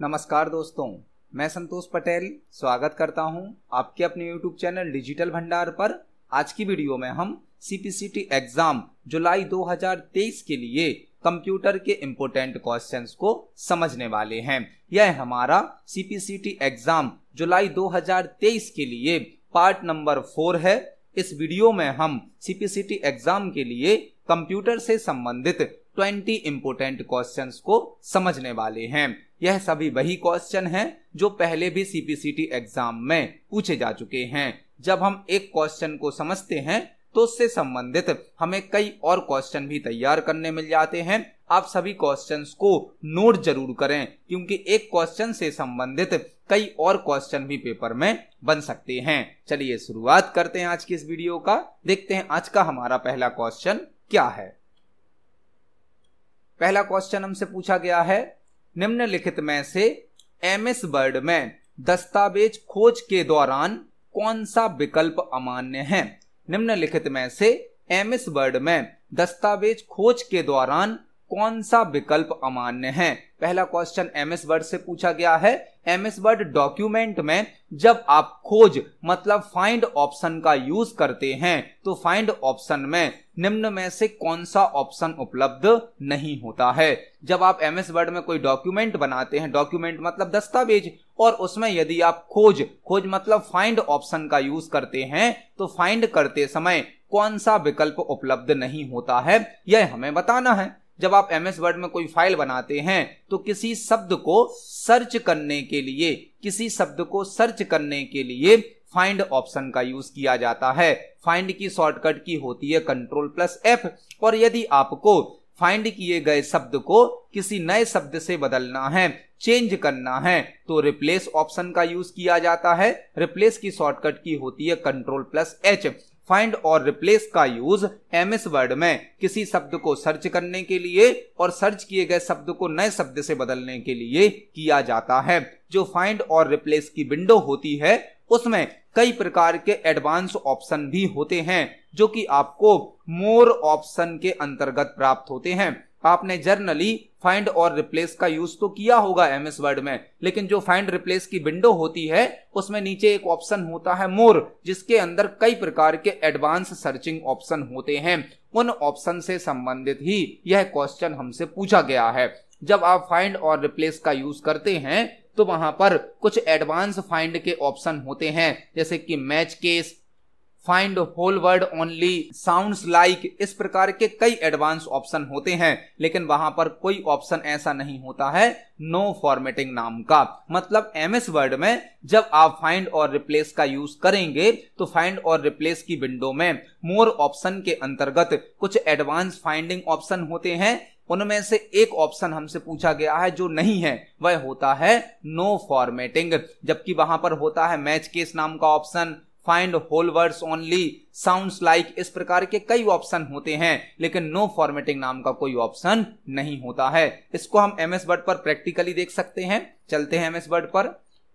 नमस्कार दोस्तों मैं संतोष पटेल स्वागत करता हूं आपके अपने YouTube चैनल डिजिटल भंडार पर आज की वीडियो में हम सीपीसीटी एग्जाम जुलाई 2023 के लिए कंप्यूटर के इम्पोर्टेंट क्वेश्चंस को समझने वाले हैं यह हमारा सीपीसीटी एग्जाम जुलाई 2023 के लिए पार्ट नंबर फोर है इस वीडियो में हम सीपीसीटी एग्जाम के लिए कंप्यूटर से संबंधित ट्वेंटी इंपोर्टेंट क्वेश्चन को समझने वाले हैं यह सभी वही क्वेश्चन हैं जो पहले भी सीपीसीटी एग्जाम में पूछे जा चुके हैं जब हम एक क्वेश्चन को समझते हैं तो उससे संबंधित हमें कई और क्वेश्चन भी तैयार करने मिल जाते हैं आप सभी क्वेश्चंस को नोट जरूर करें क्योंकि एक क्वेश्चन से संबंधित कई और क्वेश्चन भी पेपर में बन सकते हैं चलिए शुरुआत करते हैं आज की इस वीडियो का देखते हैं आज का हमारा पहला क्वेश्चन क्या है पहला क्वेश्चन हमसे पूछा गया है निम्नलिखित में से एम एस वर्ड में दस्तावेज खोज के दौरान कौन सा विकल्प अमान्य है निम्नलिखित में से एम एस वर्ड में दस्तावेज खोज के दौरान कौन सा विकल्प अमान्य है पहला क्वेश्चन एम एस वर्ड से पूछा गया है एम एस वर्ड डॉक्यूमेंट में जब आप खोज मतलब फाइंड ऑप्शन का यूज करते हैं तो फाइंड ऑप्शन में निम्न में से कौन सा ऑप्शन उपलब्ध नहीं होता है जब आप एम एस वर्ड में कोई डॉक्यूमेंट बनाते हैं डॉक्यूमेंट मतलब दस्तावेज और उसमें यदि आप खोज खोज मतलब फाइंड ऑप्शन का यूज करते हैं तो फाइंड करते समय कौन सा विकल्प उपलब्ध नहीं होता है यह हमें बताना है जब आप एम एस वर्ड में कोई फाइल बनाते हैं तो किसी शब्द को सर्च करने के लिए किसी शब्द को सर्च करने के लिए फाइंड ऑप्शन का यूज किया जाता है फाइंड की शॉर्टकट की होती है कंट्रोल प्लस एफ और यदि आपको फाइंड किए गए शब्द को किसी नए शब्द से बदलना है चेंज करना है तो रिप्लेस ऑप्शन का यूज किया जाता है रिप्लेस की शॉर्टकट की होती है कंट्रोल प्लस एच फाइंड और रिप्लेस का यूज एम एस वर्ड में किसी शब्द को सर्च करने के लिए और सर्च किए गए शब्द को नए शब्द से बदलने के लिए किया जाता है जो फाइंड और रिप्लेस की विंडो होती है उसमें कई प्रकार के एडवांस ऑप्शन भी होते हैं जो कि आपको मोर ऑप्शन के अंतर्गत प्राप्त होते हैं आपने जर्नली फाइंड और रिप्लेस का यूज तो किया होगा एम एस वर्ड में लेकिन जो फाइंड रिप्लेस की विंडो होती है उसमें नीचे एक ऑप्शन होता है मोर जिसके अंदर कई प्रकार के एडवांस सर्चिंग ऑप्शन होते हैं उन ऑप्शन से संबंधित ही यह क्वेश्चन हमसे पूछा गया है जब आप फाइंड और रिप्लेस का यूज करते हैं तो वहां पर कुछ एडवांस फाइंड के ऑप्शन होते हैं जैसे कि match case find whole word only sounds like इस प्रकार के कई एडवांस ऑप्शन होते हैं लेकिन वहां पर कोई ऑप्शन ऐसा नहीं होता है नो फॉर्मेटिंग नाम का मतलब एम एस वर्ड में जब आप फाइंड और रिप्लेस का यूज करेंगे तो फाइंड और रिप्लेस की विंडो में मोर ऑप्शन के अंतर्गत कुछ एडवांस फाइंडिंग ऑप्शन होते हैं उनमें से एक ऑप्शन हमसे पूछा गया है जो नहीं है वह होता है नो फॉर्मेटिंग जबकि वहां पर होता है मैच केस नाम का option find whole words only sound like इस प्रकार के कई ऑप्शन होते हैं लेकिन नो फॉर्मेटिंग नाम का कोई ऑप्शन नहीं होता है इसको हम एम एस वर्ड पर प्रैक्टिकली देख सकते हैं चलते हैं एम एस वर्ड पर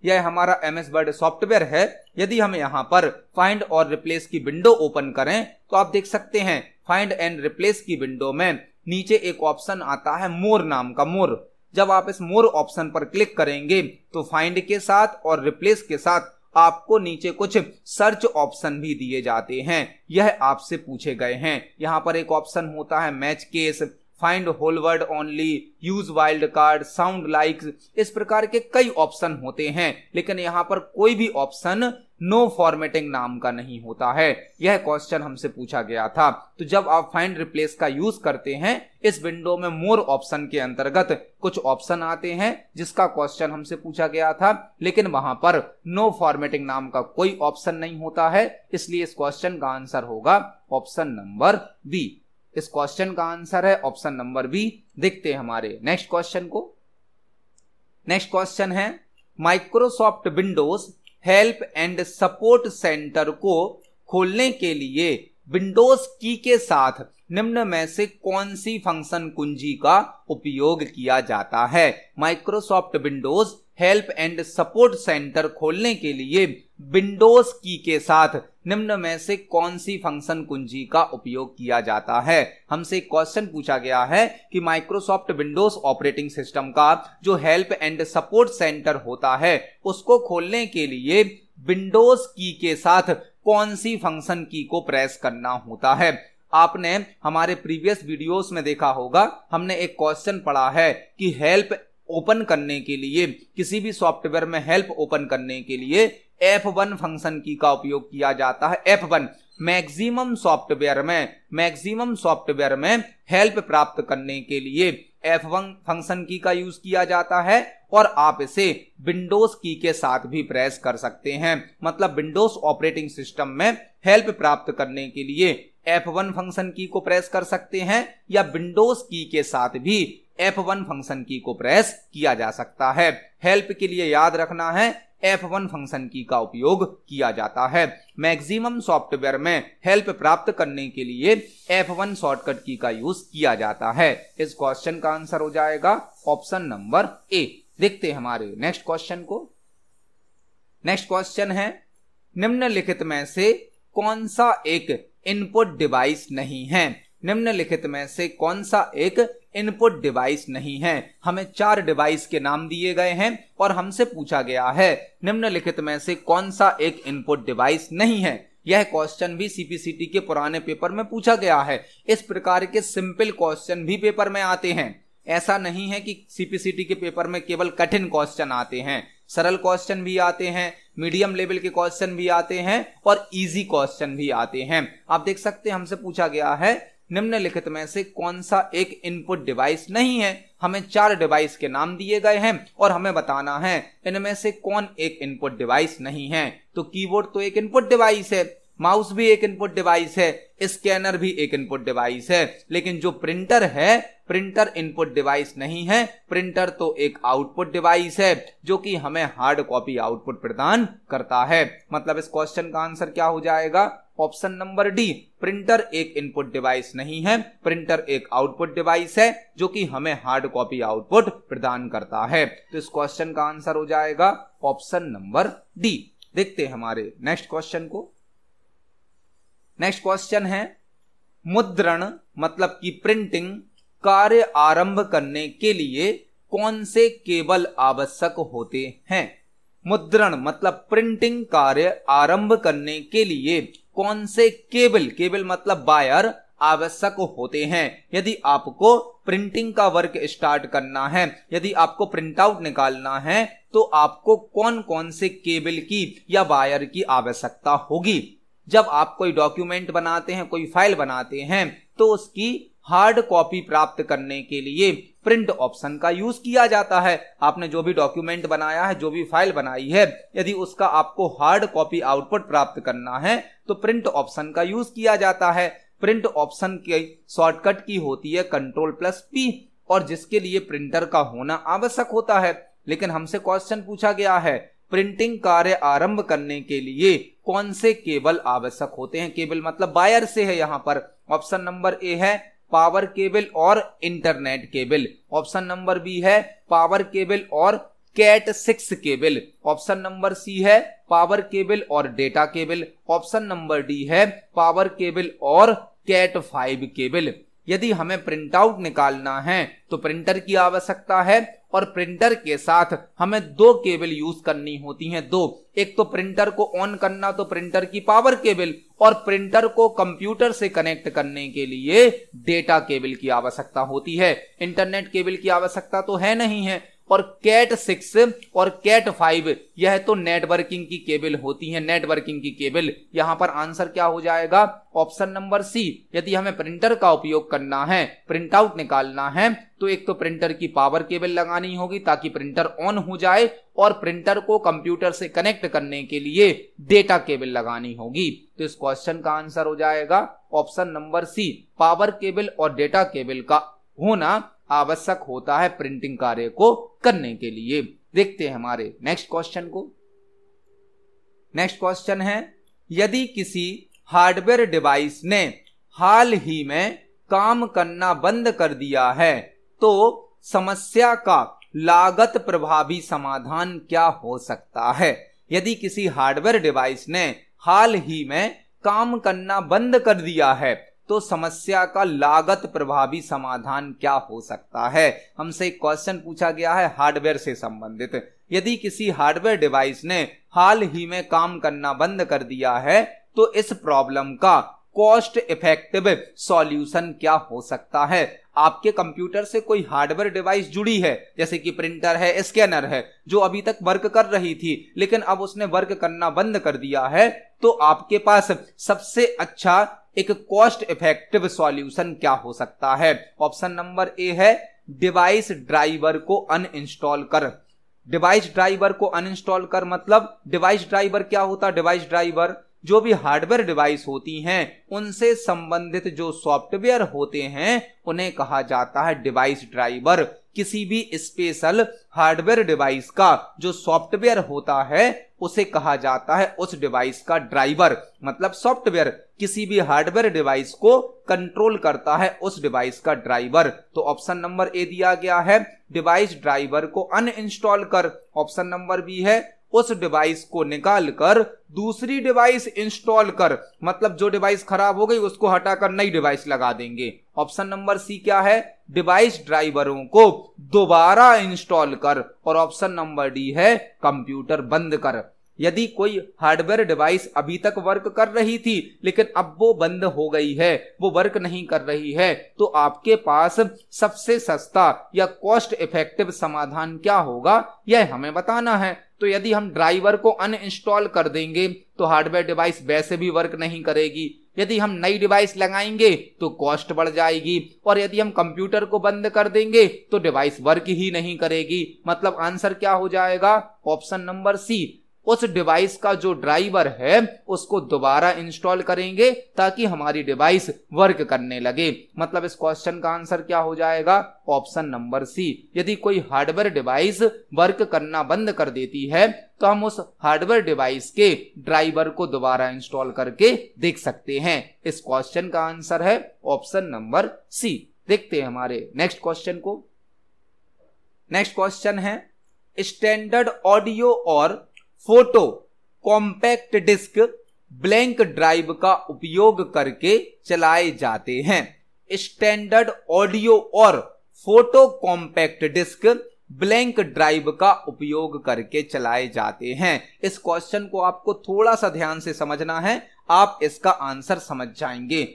यह हमारा एम एस वर्ड सॉफ्टवेयर है यदि हम यहाँ पर फाइंड और रिप्लेस की विंडो ओपन करें तो आप देख सकते हैं फाइंड एंड रिप्लेस की विंडो में नीचे एक ऑप्शन आता है मोर नाम का मोर जब आप इस मोर ऑप्शन पर क्लिक करेंगे तो फाइंड के साथ और रिप्लेस के साथ आपको नीचे कुछ सर्च ऑप्शन भी दिए जाते हैं यह आपसे पूछे गए हैं यहाँ पर एक ऑप्शन होता है match case find whole word only use wildcard sound like इस प्रकार के कई ऑप्शन होते हैं लेकिन यहाँ पर कोई भी ऑप्शन नो फॉर्मेटिंग नाम का नहीं होता है यह क्वेश्चन हमसे पूछा गया था तो जब आप फाइंड रिप्लेस का यूज करते हैं इस विंडो में मोर ऑप्शन के अंतर्गत कुछ ऑप्शन आते हैं जिसका क्वेश्चन हमसे पूछा गया था लेकिन वहां पर नो फॉर्मेटिंग नाम का कोई ऑप्शन नहीं होता है इसलिए इस क्वेश्चन का आंसर होगा ऑप्शन नंबर बी इस क्वेश्चन का आंसर है ऑप्शन नंबर बी दिखते हैं हमारे नेक्स्ट क्वेश्चन को नेक्स्ट क्वेश्चन है Microsoft Windows help and support centre को खोलने के लिए विंडोज की के साथ निम्न में से कौन सी फंक्शन कुंजी का उपयोग किया जाता है Microsoft Windows help and support centre खोलने के लिए विंडोज की के साथ निम्न में से कौन सी फंक्शन कुंजी का उपयोग किया जाता है हमसे क्वेश्चन पूछा गया है कि माइक्रोसॉफ्ट विंडोज ऑपरेटिंग सिस्टम का जो हेल्प एंड सपोर्ट सेंटर होता है उसको खोलने के लिए विंडोज की के साथ कौन सी फंक्शन की को प्रेस करना होता है आपने हमारे प्रीवियस वीडियोस में देखा होगा हमने एक क्वेश्चन पढ़ा है कि हेल्प ओपन करने के लिए किसी भी सॉफ्टवेयर में हेल्प ओपन करने के लिए एफ वन फंक्शन की का उपयोग किया जाता है एफ वन मैक्सिमम सॉफ्टवेयर में मैक्सिमम सॉफ्टवेयर में हेल्प प्राप्त करने के लिए एफ वन फंक्शन की का यूज किया जाता है और आप इसे विंडोज की के साथ भी प्रेस कर सकते हैं मतलब विंडोज ऑपरेटिंग सिस्टम में हेल्प प्राप्त करने के लिए F1 फंक्शन की को प्रेस कर सकते हैं या विंडोज की के साथ भी F1 फंक्शन की को प्रेस किया जा सकता है हेल्प के लिए याद रखना है F1 फंक्शन की का उपयोग किया जाता है मैक्सिमम सॉफ्टवेयर में हेल्प प्राप्त करने के लिए F1 शॉर्टकट की का यूज किया जाता है इस क्वेश्चन का आंसर हो जाएगा ऑप्शन नंबर ए देखते हैं हमारे नेक्स्ट क्वेश्चन को नेक्स्ट क्वेश्चन है निम्नलिखित में से कौन सा एक इनपुट डिवाइस नहीं है निम्नलिखित में से कौन सा एक इनपुट डिवाइस नहीं है हमें चार डिवाइस के नाम दिए गए हैं और हमसे पूछा गया है निम्नलिखित में से कौन सा एक इनपुट डिवाइस नहीं है यह क्वेश्चन भी सीपीसीटी के पुराने पेपर में पूछा गया है इस प्रकार के सिंपल क्वेश्चन भी पेपर में आते हैं ऐसा नहीं है कि सीपीसीटी के पेपर में केवल कठिन क्वेश्चन आते हैं सरल क्वेश्चन भी आते हैं मीडियम लेवल के क्वेश्चन भी आते हैं और इजी क्वेश्चन भी आते हैं आप देख सकते हैं हमसे पूछा गया है निम्नलिखित में से कौन सा एक इनपुट डिवाइस नहीं है हमें चार डिवाइस के नाम दिए गए हैं और हमें बताना है इनमें से कौन एक इनपुट डिवाइस नहीं है तो कीबोर्ड तो एक इनपुट डिवाइस है माउस भी एक इनपुट डिवाइस है स्कैनर भी एक इनपुट डिवाइस है लेकिन जो प्रिंटर है प्रिंटर इनपुट डिवाइस नहीं है प्रिंटर तो एक आउटपुट डिवाइस है जो कि हमें हार्ड कॉपी आउटपुट प्रदान करता है मतलब इस क्वेश्चन का आंसर क्या हो जाएगा ऑप्शन नंबर डी प्रिंटर एक इनपुट डिवाइस नहीं है प्रिंटर एक आउटपुट डिवाइस है जो कि हमें हार्ड कॉपी आउटपुट प्रदान करता है तो इस क्वेश्चन का आंसर हो जाएगा ऑप्शन नंबर डी देखते हैं हमारे नेक्स्ट क्वेश्चन को नेक्स्ट क्वेश्चन है मुद्रण मतलब कि प्रिंटिंग कार्य आरंभ करने के लिए कौन से केबल आवश्यक होते हैं मुद्रण मतलब प्रिंटिंग कार्य आरंभ करने के लिए कौन से केबल केबल मतलब वायर आवश्यक होते हैं यदि आपको प्रिंटिंग का वर्क स्टार्ट करना है यदि आपको प्रिंट आउट निकालना है तो आपको कौन कौन से केबल की या वायर की आवश्यकता होगी जब आप कोई डॉक्यूमेंट बनाते हैं कोई फाइल बनाते हैं तो उसकी हार्ड कॉपी प्राप्त करने के लिए प्रिंट ऑप्शन का यूज किया जाता है आपने जो भी डॉक्यूमेंट बनाया है जो भी फाइल बनाई है यदि उसका आपको हार्ड कॉपी आउटपुट प्राप्त करना है तो प्रिंट ऑप्शन का यूज किया जाता है प्रिंट ऑप्शन के शॉर्टकट की होती है कंट्रोल प्लस पी और जिसके लिए प्रिंटर का होना आवश्यक होता है लेकिन हमसे क्वेश्चन पूछा गया है प्रिंटिंग कार्य आरंभ करने के लिए कौन से केबल आवश्यक होते हैं केबल मतलब वायर से है यहाँ पर ऑप्शन नंबर ए है पावर केबल और internet cable option number B है पावर केबल और cat six cable option number C है पावर केबल और data cable option number D है पावर केबल और कैट फाइव केबल यदि हमें प्रिंट आउट निकालना है तो प्रिंटर की आवश्यकता है और प्रिंटर के साथ हमें दो केबल यूज करनी होती हैं दो एक तो प्रिंटर को ऑन करना तो प्रिंटर की पावर केबल और प्रिंटर को कंप्यूटर से कनेक्ट करने के लिए डेटा केबल की आवश्यकता होती है इंटरनेट केबल की आवश्यकता तो है नहीं है और कैट सिक्स और कैट फाइव यह तो नेटवर्किंग की केबल होती है नेटवर्किंग की केबल यहां पर आंसर क्या हो जाएगा ऑप्शन नंबर सी यदि हमें प्रिंटर का उपयोग करना है प्रिंट आउट निकालना है तो एक तो प्रिंटर की पावर केबल लगानी होगी ताकि प्रिंटर ऑन हो जाए और प्रिंटर को कंप्यूटर से कनेक्ट करने के लिए डेटा केबल लगानी होगी तो इस क्वेश्चन का आंसर हो जाएगा option number C power cable और डेटा केबल का होना आवश्यक होता है प्रिंटिंग कार्य को करने के लिए देखते हैं हमारे नेक्स्ट क्वेश्चन को नेक्स्ट क्वेश्चन है यदि किसी हार्डवेयर डिवाइस ने हाल ही में काम करना बंद कर दिया है तो समस्या का लागत प्रभावी समाधान क्या हो सकता है यदि किसी हार्डवेयर डिवाइस ने हाल ही में काम करना बंद कर दिया है तो समस्या का लागत प्रभावी समाधान क्या हो सकता है हमसे एक क्वेश्चन पूछा गया है हार्डवेयर से संबंधित यदि किसी हार्डवेयर डिवाइस ने हाल ही में काम करना बंद कर दिया है तो इस प्रॉब्लम का कॉस्ट इफेक्टिव सॉल्यूशन क्या हो सकता है आपके कंप्यूटर से कोई हार्डवेयर डिवाइस जुड़ी है जैसे कि प्रिंटर है स्कैनर है जो अभी तक वर्क कर रही थी लेकिन अब उसने वर्क करना बंद कर दिया है तो आपके पास सबसे अच्छा एक कॉस्ट इफेक्टिव सॉल्यूशन क्या हो सकता है ऑप्शन नंबर ए है डिवाइस ड्राइवर को अनइंस्टॉल कर डिवाइस ड्राइवर को अनइंस्टॉल कर मतलब डिवाइस ड्राइवर क्या होता डिवाइस ड्राइवर जो भी हार्डवेयर डिवाइस होती हैं उनसे संबंधित जो सॉफ्टवेयर होते हैं उन्हें कहा जाता है डिवाइस ड्राइवर किसी भी स्पेशल हार्डवेयर डिवाइस का जो सॉफ्टवेयर होता है उसे कहा जाता है उस डिवाइस का ड्राइवर मतलब सॉफ्टवेयर किसी भी हार्डवेयर डिवाइस को कंट्रोल करता है उस डिवाइस का ड्राइवर तो ऑप्शन नंबर ए दिया गया है डिवाइस ड्राइवर को अनइंस्टॉल कर ऑप्शन नंबर बी है उस डिवाइस को निकाल कर दूसरी डिवाइस इंस्टॉल कर मतलब जो डिवाइस खराब हो गई उसको हटाकर नई डिवाइस लगा देंगे ऑप्शन नंबर सी क्या है डिवाइस ड्राइवरों को दोबारा इंस्टॉल कर और ऑप्शन नंबर डी है कंप्यूटर बंद कर यदि कोई हार्डवेयर डिवाइस अभी तक वर्क कर रही थी लेकिन अब वो बंद हो गई है वो वर्क नहीं कर रही है तो आपके पास सबसे सस्ता या कॉस्ट इफेक्टिव समाधान क्या होगा यह हमें बताना है तो यदि हम ड्राइवर को अनइंस्टॉल कर देंगे तो हार्डवेयर डिवाइस वैसे भी वर्क नहीं करेगी यदि हम नई डिवाइस लगाएंगे तो कॉस्ट बढ़ जाएगी और यदि हम कंप्यूटर को बंद कर देंगे तो डिवाइस वर्क ही नहीं करेगी मतलब आंसर क्या हो जाएगा ऑप्शन नंबर सी उस डिवाइस का जो ड्राइवर है उसको दोबारा इंस्टॉल करेंगे ताकि हमारी डिवाइस वर्क करने लगे मतलब इस क्वेश्चन का आंसर क्या हो जाएगा ऑप्शन नंबर सी यदि कोई हार्डवेयर डिवाइस वर्क करना बंद कर देती है तो हम उस हार्डवेयर डिवाइस के ड्राइवर को दोबारा इंस्टॉल करके देख सकते हैं इस क्वेश्चन का आंसर है ऑप्शन नंबर सी देखते हैं हमारे नेक्स्ट क्वेश्चन को नेक्स्ट क्वेश्चन है स्टैंडर्ड ऑडियो और photo compact disc blank drive का उपयोग करके चलाए जाते हैं स्टैंडर्ड ऑडियो और photo compact disc blank drive का उपयोग करके चलाए जाते हैं इस क्वेश्चन को आपको थोड़ा सा ध्यान से समझना है आप इसका आंसर समझ जाएंगे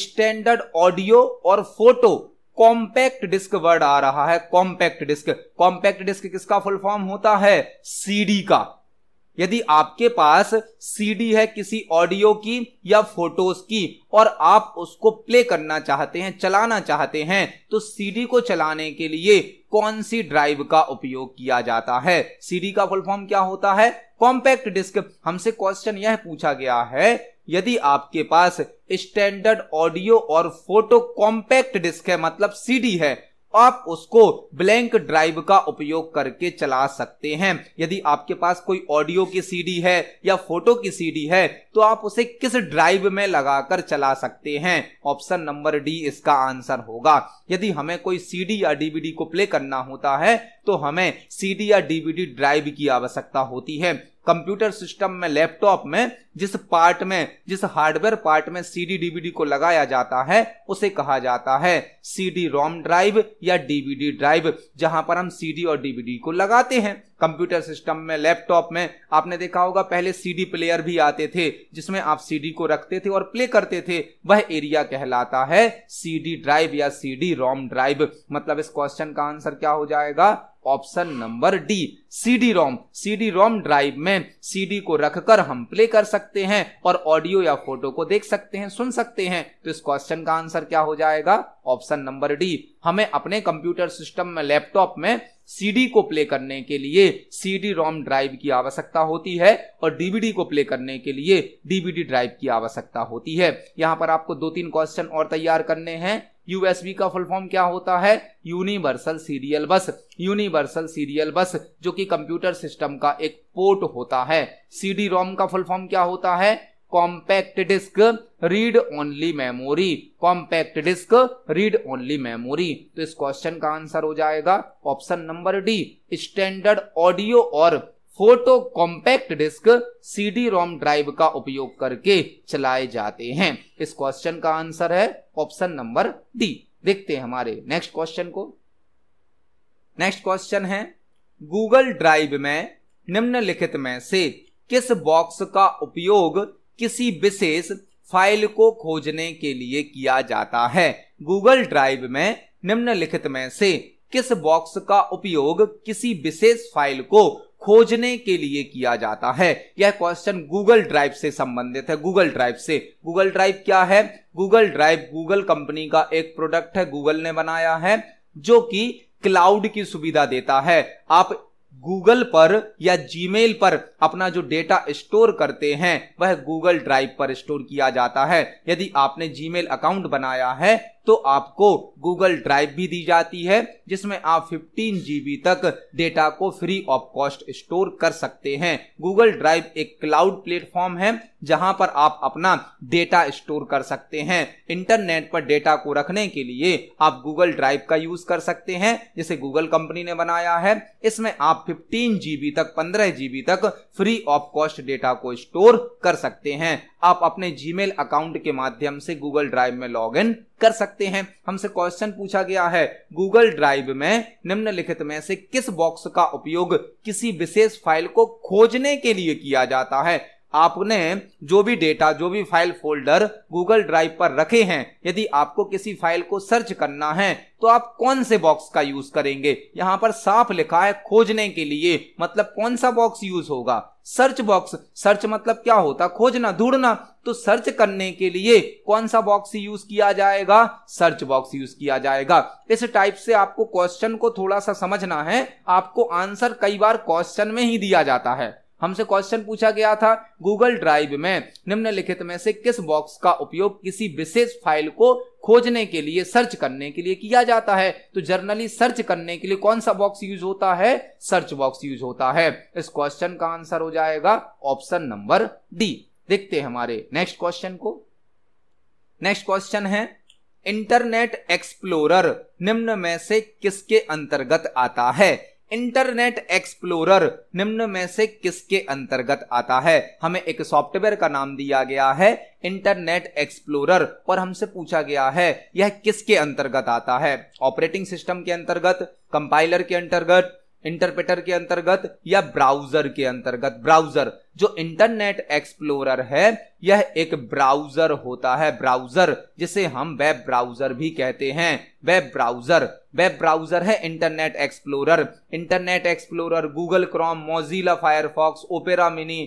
स्टैंडर्ड ऑडियो और फोटो कॉम्पैक्ट डिस्क वर्ड आ रहा है कॉम्पैक्ट डिस्क कॉम्पैक्ट डिस्क किसका फुल फॉर्म होता है सीडी का यदि आपके पास सीडी है किसी ऑडियो की या फोटोज की और आप उसको प्ले करना चाहते हैं चलाना चाहते हैं तो सीडी को चलाने के लिए कौन सी ड्राइव का उपयोग किया जाता है सीडी का फुल फॉर्म क्या होता है कॉम्पैक्ट डिस्क हमसे क्वेश्चन यह पूछा गया है यदि आपके पास स्टैंडर्ड ऑडियो और फोटो कॉम्पैक्ट डिस्क है मतलब सीडी है आप उसको ब्लैंक ड्राइव का उपयोग करके चला सकते हैं यदि आपके पास कोई ऑडियो की सीडी है या फोटो की सीडी है तो आप उसे किस ड्राइव में लगाकर चला सकते हैं ऑप्शन नंबर डी इसका आंसर होगा यदि हमें कोई सीडी या डीवीडी को प्ले करना होता है तो हमें सीडी या डीवीडी ड्राइव की आवश्यकता होती है कंप्यूटर सिस्टम में लैपटॉप में जिस पार्ट में जिस हार्डवेयर पार्ट में सीडी डीवीडी को लगाया जाता है उसे कहा जाता है सीडी रोम ड्राइव या डीवीडी ड्राइव जहां पर हम सीडी और डीवीडी को लगाते हैं कंप्यूटर सिस्टम में लैपटॉप में आपने देखा होगा पहले सीडी प्लेयर भी आते थे जिसमें आप सीडी को रखते थे और प्ले करते थे वह एरिया कहलाता है सीडी ड्राइव या सीडी रोम ड्राइव मतलब इस क्वेश्चन का आंसर क्या हो जाएगा option number D CD ROM CD ROM drive में सीडी को रखकर हम प्ले कर सकते हैं और ऑडियो या फोटो को देख सकते हैं सुन सकते हैं तो इस क्वेश्चन का आंसर क्या हो जाएगा ऑप्शन नंबर डी हमें अपने कंप्यूटर सिस्टम में लैपटॉप में सीडी को प्ले करने के लिए सीडी रोम ड्राइव की आवश्यकता होती है और डीवीडी को प्ले करने के लिए डीवीडी ड्राइव की आवश्यकता होती है यहां पर आपको दो तीन क्वेश्चन और तैयार करने हैं यूएसबी का फुल फॉर्म क्या होता है universal serial bus universal serial bus जो कि कंप्यूटर सिस्टम का एक पोर्ट होता है सीडी रोम का फुल फॉर्म क्या होता है compact disc read only memory compact disc read only memory तो इस क्वेश्चन का आंसर हो जाएगा option number D standard audio और photo compact disc CD ROM drive का उपयोग करके चलाए जाते हैं इस क्वेश्चन का आंसर है ऑप्शन नंबर डी देखते हैं हमारे नेक्स्ट क्वेश्चन को नेक्स्ट क्वेश्चन है गूगल ड्राइव में निम्नलिखित में से किस बॉक्स का उपयोग किसी विशेष फाइल को खोजने के लिए किया जाता है गूगल ड्राइव में निम्नलिखित में से किस बॉक्स का उपयोग किसी विशेष फाइल को खोजने के लिए किया जाता है यह क्वेश्चन गूगल ड्राइव से संबंधित है गूगल ड्राइव से गूगल ड्राइव क्या है गूगल ड्राइव गूगल कंपनी का एक प्रोडक्ट है गूगल ने बनाया है जो कि क्लाउड की सुविधा देता है आप गूगल पर या जीमेल पर अपना जो डेटा स्टोर करते हैं वह गूगल ड्राइव पर स्टोर किया जाता है यदि आपने जीमेल अकाउंट बनाया है तो आपको गूगल ड्राइव भी दी जाती है जिसमें आप फिफ्टीन जी तक डेटा को फ्री ऑफ कॉस्ट स्टोर कर सकते हैं गूगल ड्राइव एक क्लाउड प्लेटफॉर्म है जहां पर आप अपना डेटा स्टोर कर सकते हैं इंटरनेट पर डेटा को रखने के लिए आप गूगल ड्राइव का यूज कर सकते हैं जिसे गूगल कंपनी ने बनाया है इसमें आप फिफ्टीन जीबी तक पंद्रह जीबी तक फ्री ऑफ कॉस्ट डेटा को स्टोर कर सकते हैं आप अपने जीमेल अकाउंट के माध्यम से गूगल ड्राइव में लॉग कर सकते हैं हमसे क्वेश्चन पूछा गया है गूगल ड्राइव में निम्नलिखित में से किस बॉक्स का उपयोग किसी विशेष फाइल को खोजने के लिए किया जाता है आपने जो भी डेटा जो भी फाइल फोल्डर गूगल ड्राइव पर रखे हैं यदि आपको किसी फाइल को सर्च करना है तो आप कौन से बॉक्स का यूज करेंगे यहाँ पर साफ लिखा है खोजने के लिए मतलब कौन सा बॉक्स यूज होगा सर्च बॉक्स सर्च मतलब क्या होता खोजना ढूंढना तो सर्च करने के लिए कौन सा बॉक्स यूज किया जाएगा सर्च बॉक्स यूज किया जाएगा इस टाइप से आपको क्वेश्चन को थोड़ा सा समझना है आपको आंसर कई बार क्वेश्चन में ही दिया जाता है हमसे क्वेश्चन पूछा गया था गूगल ड्राइव में निम्नलिखित में से किस बॉक्स का उपयोग किसी विशेष फाइल को खोजने के लिए सर्च करने के लिए किया जाता है तो जर्नली सर्च करने के लिए कौन सा बॉक्स यूज होता है सर्च बॉक्स यूज होता है इस क्वेश्चन का आंसर हो जाएगा ऑप्शन नंबर डी देखते हैं हमारे नेक्स्ट क्वेश्चन को नेक्स्ट क्वेश्चन है इंटरनेट एक्सप्लोरर निम्न में से किसके अंतर्गत आता है इंटरनेट एक्सप्लोरर निम्न में से किसके अंतर्गत आता है हमें एक सॉफ्टवेयर का नाम दिया गया है इंटरनेट एक्सप्लोरर और हमसे पूछा गया है यह किसके अंतर्गत आता है ऑपरेटिंग सिस्टम के अंतर्गत कंपाइलर के अंतर्गत इंटरप्रेटर के अंतर्गत या ब्राउजर के अंतर्गत ब्राउजर जो इंटरनेट एक्सप्लोरर है यह एक ब्राउजर होता है ब्राउजर जिसे हम वेब ब्राउजर भी कहते हैं वेब ब्राउजर वेब ब्राउजर है Internet Explorer Internet Explorer Google Chrome Mozilla Firefox Opera Mini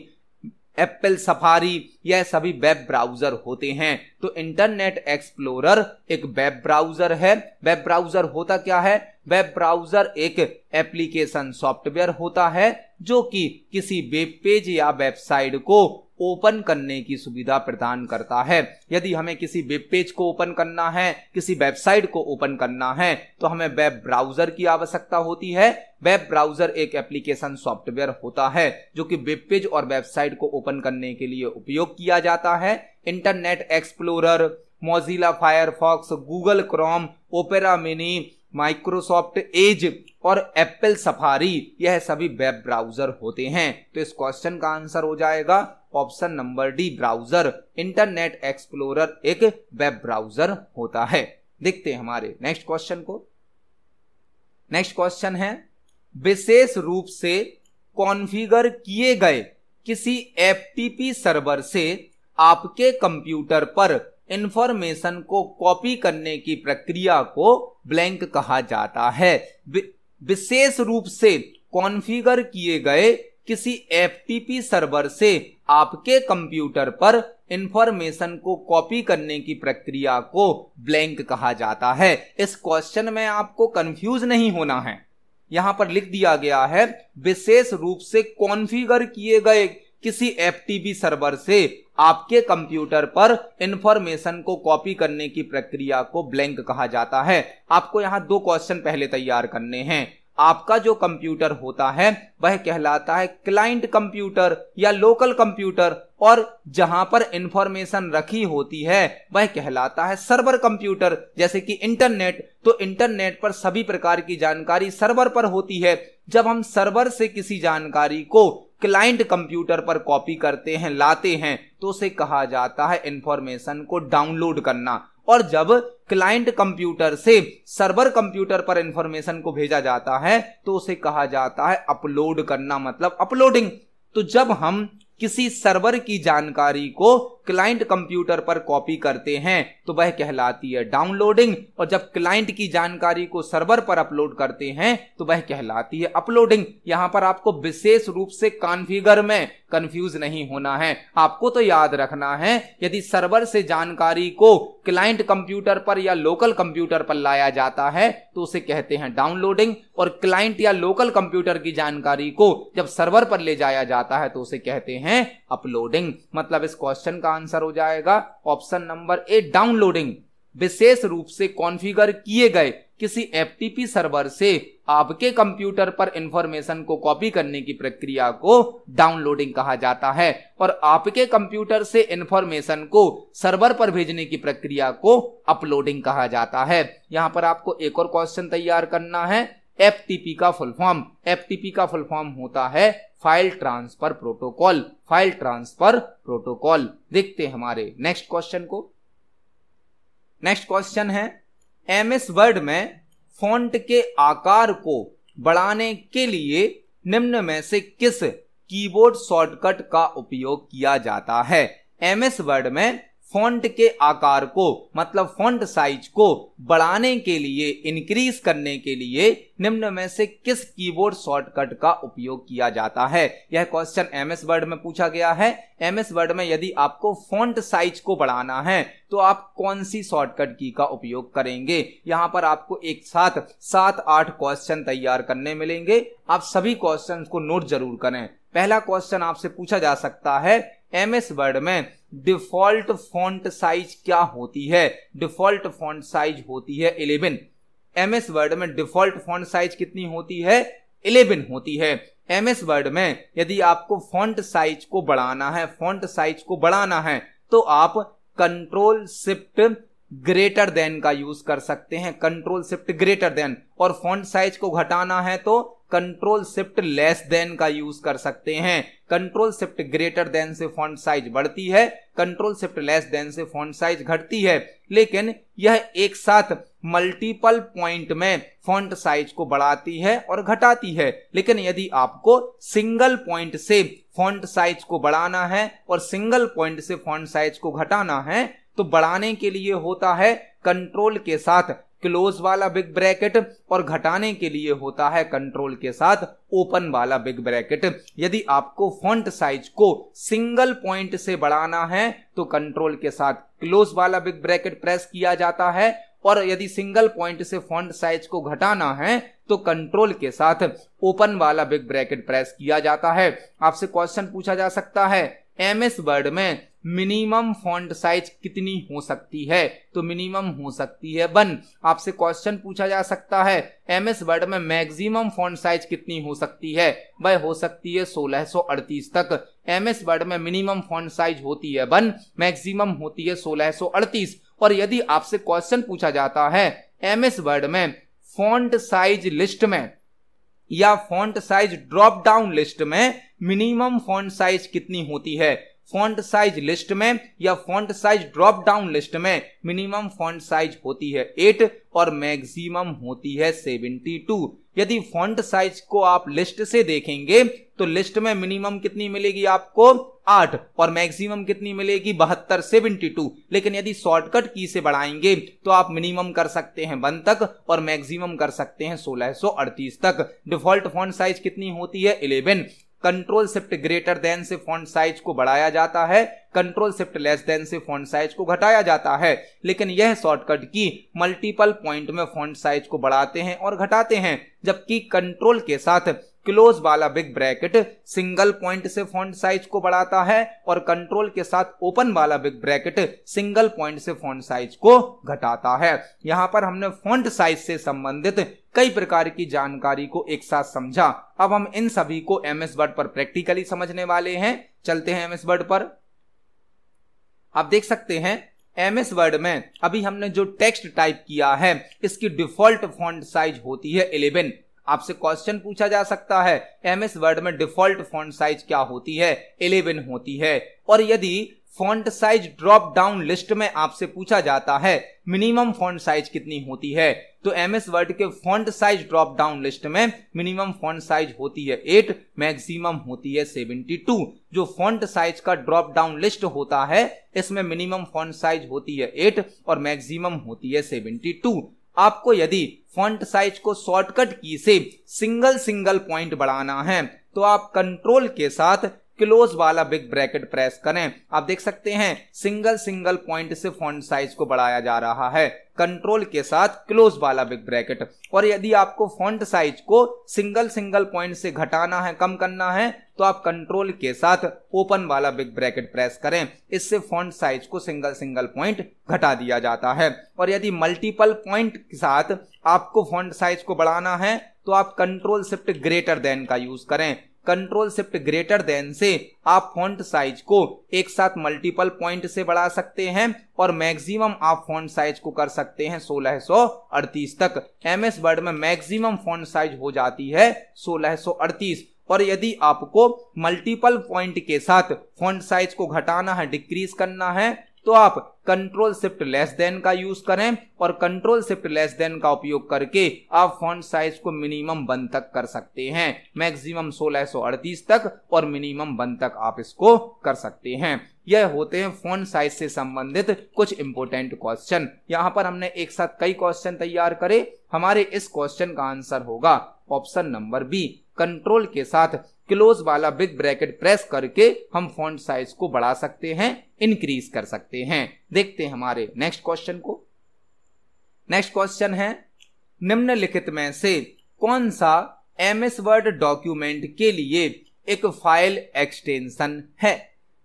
Apple Safari यह सभी वेब ब्राउजर होते हैं तो इंटरनेट एक्सप्लोरर एक वेब ब्राउजर है वेब ब्राउजर होता क्या है वेब ब्राउजर एक एप्लीकेशन सॉफ्टवेयर होता है जो कि किसी वेब पेज या वेबसाइट को ओपन करने की सुविधा प्रदान करता है यदि हमें किसी वेब पेज को ओपन करना है किसी वेबसाइट को ओपन करना है तो हमें वेब ब्राउजर की आवश्यकता होती है वेब ब्राउजर एक एप्लीकेशन सॉफ्टवेयर होता है जो कि वेब पेज और वेबसाइट को ओपन करने के लिए उपयोग किया जाता है Internet Explorer Mozilla Firefox Google Chrome Opera Mini Microsoft Edge और एप्पल सफारी यह सभी वेब ब्राउजर होते हैं तो इस क्वेश्चन का आंसर हो जाएगा option number D browser Internet Explorer एक वेब ब्राउजर होता है देखते हैं हमारे नेक्स्ट क्वेश्चन को नेक्स्ट क्वेश्चन है विशेष रूप से कॉन्फ़िगर किए गए किसी एफटीपी सर्वर से आपके कंप्यूटर पर इंफॉर्मेशन को कॉपी करने की प्रक्रिया को ब्लैंक कहा जाता है विशेष रूप से कॉन्फ़िगर किए गए किसी एफटीपी सर्वर से आपके कंप्यूटर पर इंफॉर्मेशन को कॉपी करने की प्रक्रिया को ब्लैंक कहा जाता है इस क्वेश्चन में आपको कंफ्यूज नहीं होना है यहां पर लिख दिया गया है विशेष रूप से कॉन्फ़िगर किए गए किसी एफटीपी सर्वर से आपके कंप्यूटर पर इंफॉर्मेशन को कॉपी करने की प्रक्रिया को ब्लैंक कहा जाता है आपको यहां दो क्वेश्चन पहले तैयार करने हैं आपका जो कंप्यूटर होता है वह कहलाता है क्लाइंट कंप्यूटर या लोकल कंप्यूटर और जहां पर इंफॉर्मेशन रखी होती है वह कहलाता है सर्वर कंप्यूटर जैसे कि इंटरनेट तो इंटरनेट पर सभी प्रकार की जानकारी सर्वर पर होती है जब हम सर्वर से किसी जानकारी को क्लाइंट कंप्यूटर पर कॉपी करते हैं लाते हैं तो उसे कहा जाता है इंफॉर्मेशन को डाउनलोड करना और जब क्लाइंट कंप्यूटर से सर्वर कंप्यूटर पर इंफॉर्मेशन को भेजा जाता है तो उसे कहा जाता है अपलोड करना मतलब अपलोडिंग तो जब हम किसी सर्वर की जानकारी को क्लाइंट कंप्यूटर पर कॉपी करते हैं तो वह कहलाती है डाउनलोडिंग और जब क्लाइंट की जानकारी को सर्वर पर अपलोड करते हैं तो वह कहलाती है अपलोडिंग यहां पर आपको विशेष रूप से कॉन्फ़िगर में कंफ्यूज नहीं होना है आपको तो याद रखना है यदि सर्वर से जानकारी को क्लाइंट कंप्यूटर पर या लोकल कंप्यूटर पर लाया जाता है तो उसे कहते हैं डाउनलोडिंग और क्लाइंट या लोकल कंप्यूटर की जानकारी को जब सर्वर पर ले जाया जाता है तो उसे कहते हैं अपलोडिंग मतलब इस क्वेश्चन का आंसर हो जाएगा ऑप्शन नंबर ए डाउनलोडिंग विशेष रूप से कॉन्फ़िगर किए गए किसी एफटीपी सर्वर से आपके कंप्यूटर पर इंफॉर्मेशन को कॉपी करने की प्रक्रिया को डाउनलोडिंग कहा जाता है और आपके कंप्यूटर से इंफॉर्मेशन को सर्वर पर भेजने की प्रक्रिया को अपलोडिंग कहा जाता है यहां पर आपको एक और क्वेश्चन तैयार करना है एफटीपी का फुल फॉर्म एफटीपी का फुल फॉर्म होता है file transfer protocol file transfer protocol देखते हैं हमारे नेक्स्ट क्वेश्चन को नेक्स्ट क्वेश्चन है एम एस वर्ड में फॉन्ट के आकार को बढ़ाने के लिए निम्न में से किस कीबोर्ड शॉर्टकट का उपयोग किया जाता है एम एस वर्ड में फॉन्ट के आकार को मतलब फॉन्ट साइज को बढ़ाने के लिए इंक्रीज करने के लिए निम्न में से किस कीबोर्ड शॉर्टकट का उपयोग किया जाता है यह क्वेश्चन एम एस वर्ड में पूछा गया है एम एस वर्ड में यदि आपको फॉन्ट साइज को बढ़ाना है तो आप कौन सी शॉर्टकट की का उपयोग करेंगे यहाँ पर आपको एक साथ सात आठ क्वेश्चन तैयार करने मिलेंगे आप सभी क्वेश्चन को नोट जरूर करें पहला क्वेश्चन आपसे पूछा जा सकता है एम एस वर्ड में डिफॉल्ट फॉन्ट साइज क्या होती है डिफॉल्ट फॉन्ट साइज होती है इलेवन एमएस वर्ड में डिफॉल्ट फॉन्ट साइज कितनी होती है इलेवन होती है एमएस वर्ड में यदि आपको फॉन्ट साइज को बढ़ाना है फॉन्ट साइज को बढ़ाना है तो आप कंट्रोल शिफ्ट ग्रेटर देन का यूज कर सकते हैं कंट्रोल शिफ्ट ग्रेटर देन और फॉन्ट साइज को घटाना है तो कंट्रोल शिफ्ट लेस देन का यूज कर सकते हैं कंट्रोल शिफ्ट ग्रेटर देन से फॉन्ट साइज बढ़ती है कंट्रोल शिफ्ट लेस देन से फॉन्ट साइज घटती है लेकिन यह एक साथ मल्टीपल पॉइंट में फॉन्ट साइज को बढ़ाती है और घटाती है लेकिन यदि आपको सिंगल पॉइंट से फॉन्ट साइज को बढ़ाना है और सिंगल पॉइंट से फॉन्ट साइज को घटाना है तो बढ़ाने के लिए होता है कंट्रोल के साथ क्लोज वाला बिग ब्रैकेट और घटाने के लिए होता है कंट्रोल के साथ ओपन वाला बिग ब्रैकेट यदि आपको फॉन्ट साइज को सिंगल पॉइंट से बढ़ाना है तो कंट्रोल के साथ क्लोज वाला बिग ब्रैकेट प्रेस किया जाता है और यदि सिंगल पॉइंट से फॉन्ट साइज को घटाना है तो कंट्रोल के साथ ओपन वाला बिग ब्रैकेट प्रेस किया जाता है आपसे क्वेश्चन पूछा जा सकता है एम एस वर्ड में मिनिमम फॉन्ट साइज कितनी हो सकती है तो मिनिमम हो सकती है वन आपसे क्वेश्चन पूछा जा सकता है एम एस वर्ड में मैक्सिमम फॉन्ट साइज कितनी हो सकती है वह हो सकती है सोलह सो अड़तीस तक एम एस वर्ड में मिनिमम फॉन्ट साइज होती है वन मैक्सिमम होती है सोलह सो अड़तीस और यदि आपसे क्वेश्चन पूछा जाता है एम एस वर्ड में फॉन्ट साइज लिस्ट में या font size drop down list में मिनिमम फॉन्ट साइज कितनी होती है फॉन्ट साइज लिस्ट में या font size drop down list में मिनिमम फॉन्ट साइज होती है एट और मैक्सिमम होती है सेवेंटी टू यदि फॉन्ट साइज को आप लिस्ट से देखेंगे तो लिस्ट में मिनिमम कितनी मिलेगी आपको आठ और मैक्सिमम कितनी मिलेगी बहत्तर सेवेंटी टू लेकिन यदि शॉर्टकट की से बढ़ाएंगे तो आप मिनिमम कर सकते हैं वन तक और मैक्सिमम कर सकते हैं सोलह सो अड़तीस तक डिफॉल्ट फॉन्ट साइज कितनी होती है eleven control shift greater than से फॉन्ट साइज को बढ़ाया जाता है कंट्रोल शिफ्ट लेस देन से फॉन्ट साइज को घटाया जाता है लेकिन यह शॉर्टकट की मल्टीपल पॉइंट में फॉन्ट साइज को बढ़ाते हैं और घटाते हैं जबकि कंट्रोल के साथ क्लोज वाला बिग ब्रैकेट सिंगल पॉइंट से फॉन्ट साइज को बढ़ाता है और कंट्रोल के साथ ओपन वाला बिग ब्रैकेट सिंगल पॉइंट से फॉन्ट साइज को घटाता है यहां पर हमने फॉन्ट साइज से संबंधित कई प्रकार की जानकारी को एक साथ समझा अब हम इन सभी को एम एस वर्ड पर प्रैक्टिकली समझने वाले हैं चलते हैं एम एस वर्ड पर आप देख सकते हैं एम एस वर्ड में अभी हमने जो टेक्स्ट टाइप किया है इसकी डिफॉल्ट फॉन्ट साइज होती है 11 आपसे क्वेश्चन पूछा जा सकता है एम एस वर्ड में डिफॉल्ट फॉन्ट साइज क्या होती है इलेवन होती है और यदि font size drop down list में आपसे पूछा जाता है मिनिमम फॉन्ट साइज कितनी होती है तो एम एस वर्ड के font size drop down list में मिनिमम फॉन्ट साइज होती है एट मैक्सिमम होती है सेवेंटी टू जो फॉन्ट साइज का ड्रॉप डाउन लिस्ट होता है इसमें मिनिमम फॉन्ट साइज होती है एट और मैक्सिमम होती है सेवेंटी टू आपको यदि फॉन्ट साइज को शॉर्टकट की से सिंगल सिंगल पॉइंट बढ़ाना है तो आप कंट्रोल के साथ क्लोज वाला बिग ब्रैकेट प्रेस करें आप देख सकते हैं सिंगल सिंगल पॉइंट से फॉन्ट साइज को बढ़ाया जा रहा है कंट्रोल के साथ क्लोज वाला बिग ब्रैकेट और यदि आपको फॉन्ट साइज को सिंगल सिंगल पॉइंट से घटाना है कम करना है तो आप कंट्रोल के साथ ओपन वाला बिग ब्रैकेट प्रेस करें इससे फॉन्ट साइज को सिंगल सिंगल पॉइंट घटा दिया जाता है और यदि मल्टीपल पॉइंट के साथ आपको फॉन्ट साइज को बढ़ाना है तो आप कंट्रोल शिफ्ट ग्रेटर देन का यूज करें कंट्रोल शिफ्ट ग्रेटर देन से आप फॉन्ट साइज को एक साथ मल्टीपल पॉइंट से बढ़ा सकते हैं और मैक्सिमम आप फॉन्ट साइज को कर सकते हैं सोलह अड़तीस तक एमएस वर्ड में मैक्सिमम फॉन्ट साइज हो जाती है सोलह अड़तीस और यदि आपको मल्टीपल पॉइंट के साथ फॉन्ट साइज को घटाना है डिक्रीज करना है तो आप कंट्रोल शिफ्ट लेस देन का यूज करें और कंट्रोल शिफ्ट लेस देन का उपयोग करके आप फॉन्ट साइज को मिनिमम वन तक कर सकते हैं मैक्सिमम 1638 तक और मिनिमम वन तक आप इसको कर सकते हैं यह होते हैं फॉन्ट साइज से संबंधित कुछ इंपोर्टेंट क्वेश्चन यहाँ पर हमने एक साथ कई क्वेश्चन तैयार करे हमारे इस क्वेश्चन का आंसर होगा ऑप्शन नंबर बी कंट्रोल के साथ क्लोज वाला बिग ब्रैकेट प्रेस करके हम फॉन्ट साइज को बढ़ा सकते हैं इंक्रीज कर सकते हैं देखते हैं हमारे नेक्स्ट क्वेश्चन को नेक्स्ट क्वेश्चन है निम्नलिखित में से कौन सा एम एस वर्ड डॉक्यूमेंट के लिए एक फाइल एक्सटेंशन है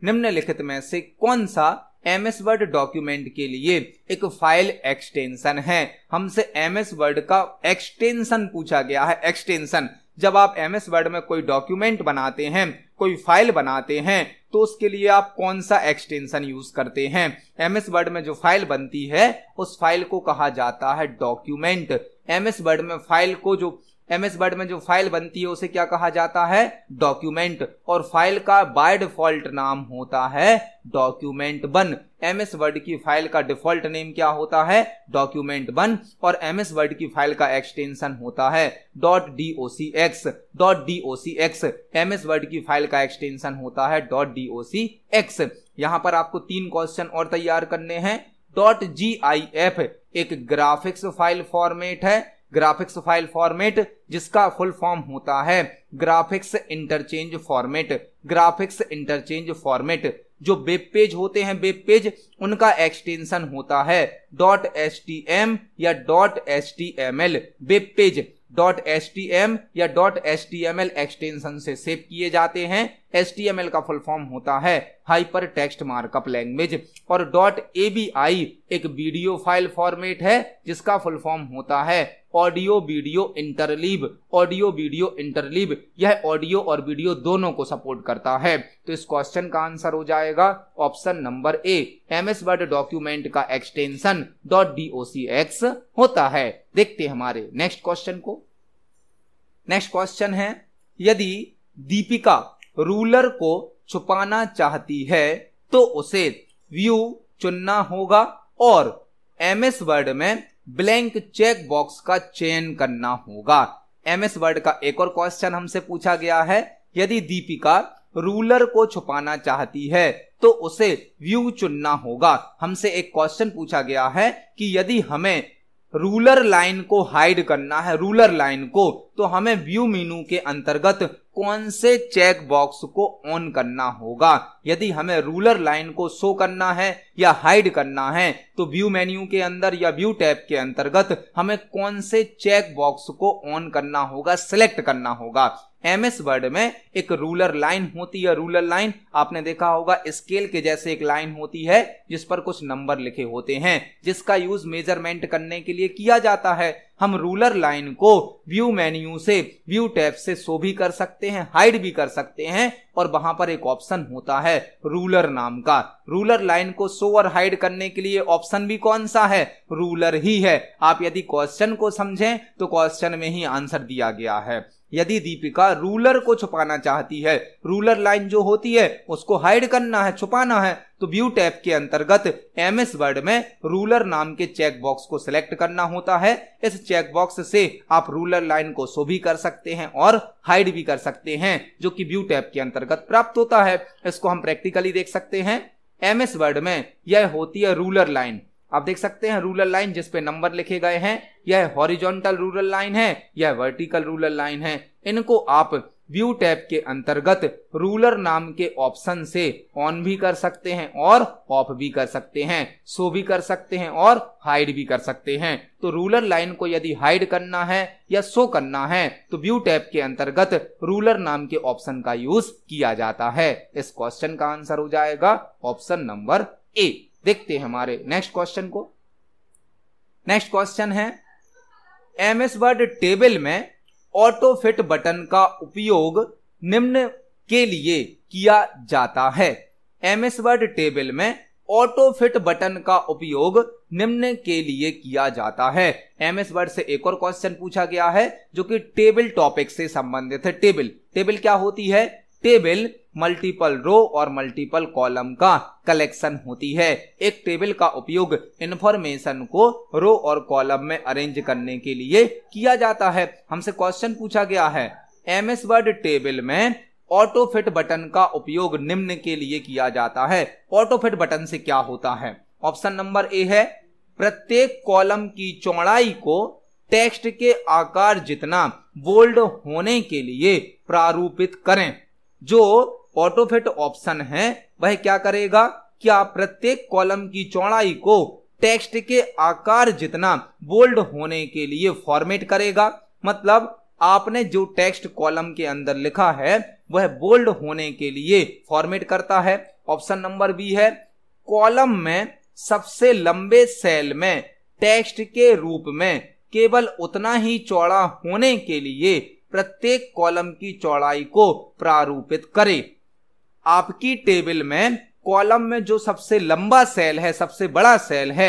निम्नलिखित में से कौन सा एम एस वर्ड डॉक्यूमेंट के लिए एक फाइल एक्सटेंशन है हमसे एम एस वर्ड का एक्सटेंशन पूछा गया है एक्सटेंशन जब आप एम एस वर्ड में कोई डॉक्यूमेंट बनाते हैं कोई फाइल बनाते हैं तो उसके लिए आप कौन सा एक्सटेंशन यूज करते हैं एम एस वर्ड में जो फाइल बनती है उस फाइल को कहा जाता है डॉक्यूमेंट एम एस वर्ड में फाइल को जो एमएस वर्ड में जो फाइल बनती है उसे क्या कहा जाता है डॉक्यूमेंट और फाइल का बाय डिफॉल्ट नाम होता है डॉक्यूमेंट वन एमएस वर्ड की फाइल का डिफॉल्ट नेम क्या होता है डॉक्यूमेंट वन और एमएस वर्ड की फाइल का एक्सटेंशन होता है dot D O C X dot D O C X S Word की फाइल का एक्सटेंशन होता है dot D O C X यहाँ पर आपको तीन क्वेश्चन और तैयार करने हैं डॉट जी आई एफ एक ग्राफिक्स फाइल फॉर्मेट है ग्राफिक्स फाइल फॉर्मेट जिसका फुल फॉर्म होता है graphics interchange format graphics interchange format जो वेब पेज होते हैं वेब पेज उनका एक्सटेंशन होता है डॉट एस टी एम या dot S T M L web page dot S T M या dot S T M L extension से save किए जाते हैं एस टी एम एल का फुल फॉर्म होता है हाइपर टेक्स्ट मार्कअप लैंग्वेज और डॉट ए बी आई एक वीडियो फाइल फॉर्मेट है जिसका फुल फॉर्म होता है audio video interleave audio video interleave यह ऑडियो और वीडियो दोनों को सपोर्ट करता है तो इस क्वेश्चन का आंसर हो जाएगा option number A M S Word document का extension dot D O C X होता है देखते हमारे नेक्स्ट क्वेश्चन को नेक्स्ट क्वेश्चन है यदि दीपिका रूलर को छुपाना चाहती है तो उसे व्यू चुनना होगा और एम एस वर्ड में ब्लैंक चेक बॉक्स का चयन करना होगा एमएस वर्ड का एक और क्वेश्चन हमसे पूछा गया है यदि दीपिका रूलर को छुपाना चाहती है तो उसे व्यू चुनना होगा हमसे एक क्वेश्चन पूछा गया है कि यदि हमें रूलर लाइन को हाइड करना है रूलर लाइन को तो हमें व्यू मीनू के अंतर्गत कौन से चेक बॉक्स को ऑन करना होगा यदि हमें रूलर लाइन को शो करना है या हाइड करना है तो व्यू मेन्यू के अंदर या व्यू टैब के अंतर्गत हमें कौन से चेक बॉक्स को ऑन करना होगा सिलेक्ट करना होगा एम एस वर्ड में एक रूलर लाइन होती है रूलर लाइन आपने देखा होगा स्केल के जैसे एक लाइन होती है जिस पर कुछ नंबर लिखे होते हैं जिसका यूज मेजरमेंट करने के लिए किया जाता है हम रूलर लाइन को व्यू मेन्यू से व्यू टैब से शो भी कर सकते हैं हाइड भी कर सकते हैं और वहां पर एक ऑप्शन होता है रूलर नाम का रूलर लाइन को शो और हाइड करने के लिए ऑप्शन भी कौन सा है रूलर ही है आप यदि क्वेश्चन को समझें तो क्वेश्चन में ही आंसर दिया गया है यदि दीपिका रूलर को छुपाना चाहती है रूलर लाइन जो होती है उसको हाइड करना है छुपाना है तो व्यू टैब के अंतर्गत एम एस वर्ड में रूलर नाम के चेक बॉक्स को सिलेक्ट करना होता है इस चेक बॉक्स से आप रूलर लाइन को शो भी कर सकते हैं और हाइड भी कर सकते हैं जो कि व्यू टैब के अंतर्गत प्राप्त होता है इसको हम प्रैक्टिकली देख सकते हैं एम एस वर्ड में यह होती है रूलर लाइन आप देख सकते हैं रूरल लाइन जिस पे नंबर लिखे गए हैं यह हॉरिजॉन्टल रूरल लाइन है यह वर्टिकल रूरल लाइन है इनको आप व्यू टैब के अंतर्गत रूलर नाम के ऑप्शन से ऑन भी कर सकते हैं और ऑफ भी कर सकते हैं शो भी कर सकते हैं और हाइड भी कर सकते हैं तो रूलर लाइन को यदि हाइड करना है या शो करना है तो व्यू टैब के अंतर्गत रूलर नाम के ऑप्शन का यूज किया जाता है इस क्वेश्चन का आंसर हो जाएगा ऑप्शन नंबर ए देखते हैं हमारे नेक्स्ट क्वेश्चन को नेक्स्ट क्वेश्चन है एम एस वर्ड टेबल में ऑटो फिट बटन का उपयोग निम्न के लिए किया जाता है एम एस वर्ड टेबल में ऑटो फिट बटन का उपयोग निम्न के लिए किया जाता है एम एस वर्ड से एक और क्वेश्चन पूछा गया है जो कि टेबल टॉपिक से संबंधित है टेबल टेबल क्या होती है टेबल मल्टीपल रो और मल्टीपल कॉलम का कलेक्शन होती है एक टेबल का उपयोग इन्फॉर्मेशन को रो और कॉलम में अरेंज करने के लिए किया जाता है हमसे क्वेश्चन पूछा गया है एम एस वर्ड टेबल में ऑटो फिट बटन का उपयोग निम्न के लिए किया जाता है ऑटो फिट बटन से क्या होता है ऑप्शन नंबर ए है प्रत्येक कॉलम की चौड़ाई को टेक्स्ट के आकार जितना बोल्ड होने के लिए प्रारूपित करें जो ऑटोफिट ऑप्शन है वह क्या करेगा कि आप प्रत्येक कॉलम की चौड़ाई को टेक्स्ट के आकार जितना बोल्ड होने के लिए फॉर्मेट करेगा मतलब आपने जो टेक्स्ट कॉलम के अंदर लिखा है वह बोल्ड होने के लिए फॉर्मेट करता है ऑप्शन नंबर बी है कॉलम में सबसे लंबे सेल में टेक्स्ट के रूप में केवल उतना ही चौड़ा होने के लिए प्रत्येक कॉलम की चौड़ाई को प्रारूपित करें आपकी टेबल में कॉलम में जो सबसे लंबा सेल है सबसे बड़ा सेल है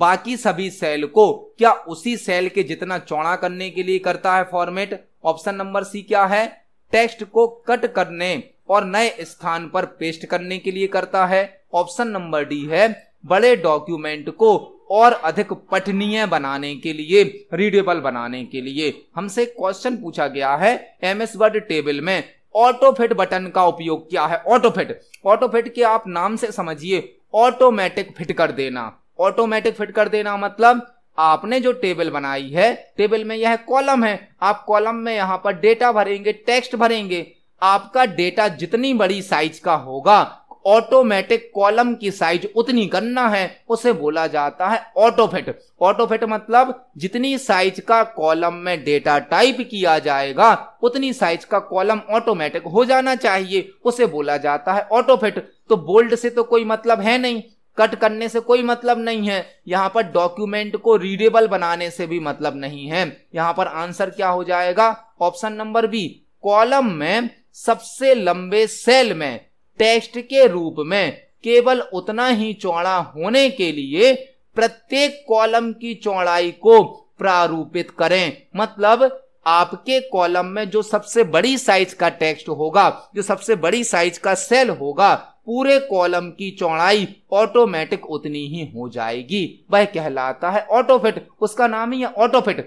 बाकी सभी सेल को क्या उसी सेल के जितना चौड़ा करने के लिए करता है फॉर्मेट ऑप्शन नंबर सी क्या है टेक्स्ट को कट करने और नए स्थान पर पेस्ट करने के लिए करता है ऑप्शन नंबर डी है बड़े डॉक्यूमेंट को और अधिक पठनीय बनाने के लिए रीडेबल बनाने के लिए हमसे क्वेश्चन पूछा गया है एम एस वर्ड टेबल में ऑटोफिट बटन का उपयोग किया है ऑटोफिट ऑटोफिट के आप नाम से समझिए ऑटोमेटिक फिट कर देना ऑटोमेटिक फिट कर देना मतलब आपने जो टेबल बनाई है टेबल में यह कॉलम है आप कॉलम में यहां पर डेटा भरेंगे टेक्स्ट भरेंगे आपका डेटा जितनी बड़ी साइज का होगा ऑटोमेटिक कॉलम की साइज उतनी करना है उसे बोला जाता है ऑटोफिट ऑटोफिट मतलब जितनी साइज का कॉलम में डेटा टाइप किया जाएगा उतनी साइज का कॉलम ऑटोमेटिक हो जाना चाहिए उसे बोला जाता है ऑटोफिट तो बोल्ड से तो कोई मतलब है नहीं कट करने से कोई मतलब नहीं है यहाँ पर डॉक्यूमेंट को रीडेबल बनाने से भी मतलब नहीं है यहाँ पर आंसर क्या हो जाएगा ऑप्शन नंबर बी कॉलम में सबसे लंबे सेल में टेस्ट के रूप में केवल उतना ही चौड़ा होने के लिए प्रत्येक कॉलम की चौड़ाई को प्रारूपित करें मतलब आपके कॉलम में जो सबसे बड़ी साइज का टेक्स्ट होगा जो सबसे बड़ी साइज का सेल होगा पूरे कॉलम की चौड़ाई ऑटोमेटिक उतनी ही हो जाएगी वह कहलाता है ऑटोफिट उसका नाम ही है ऑटोफिट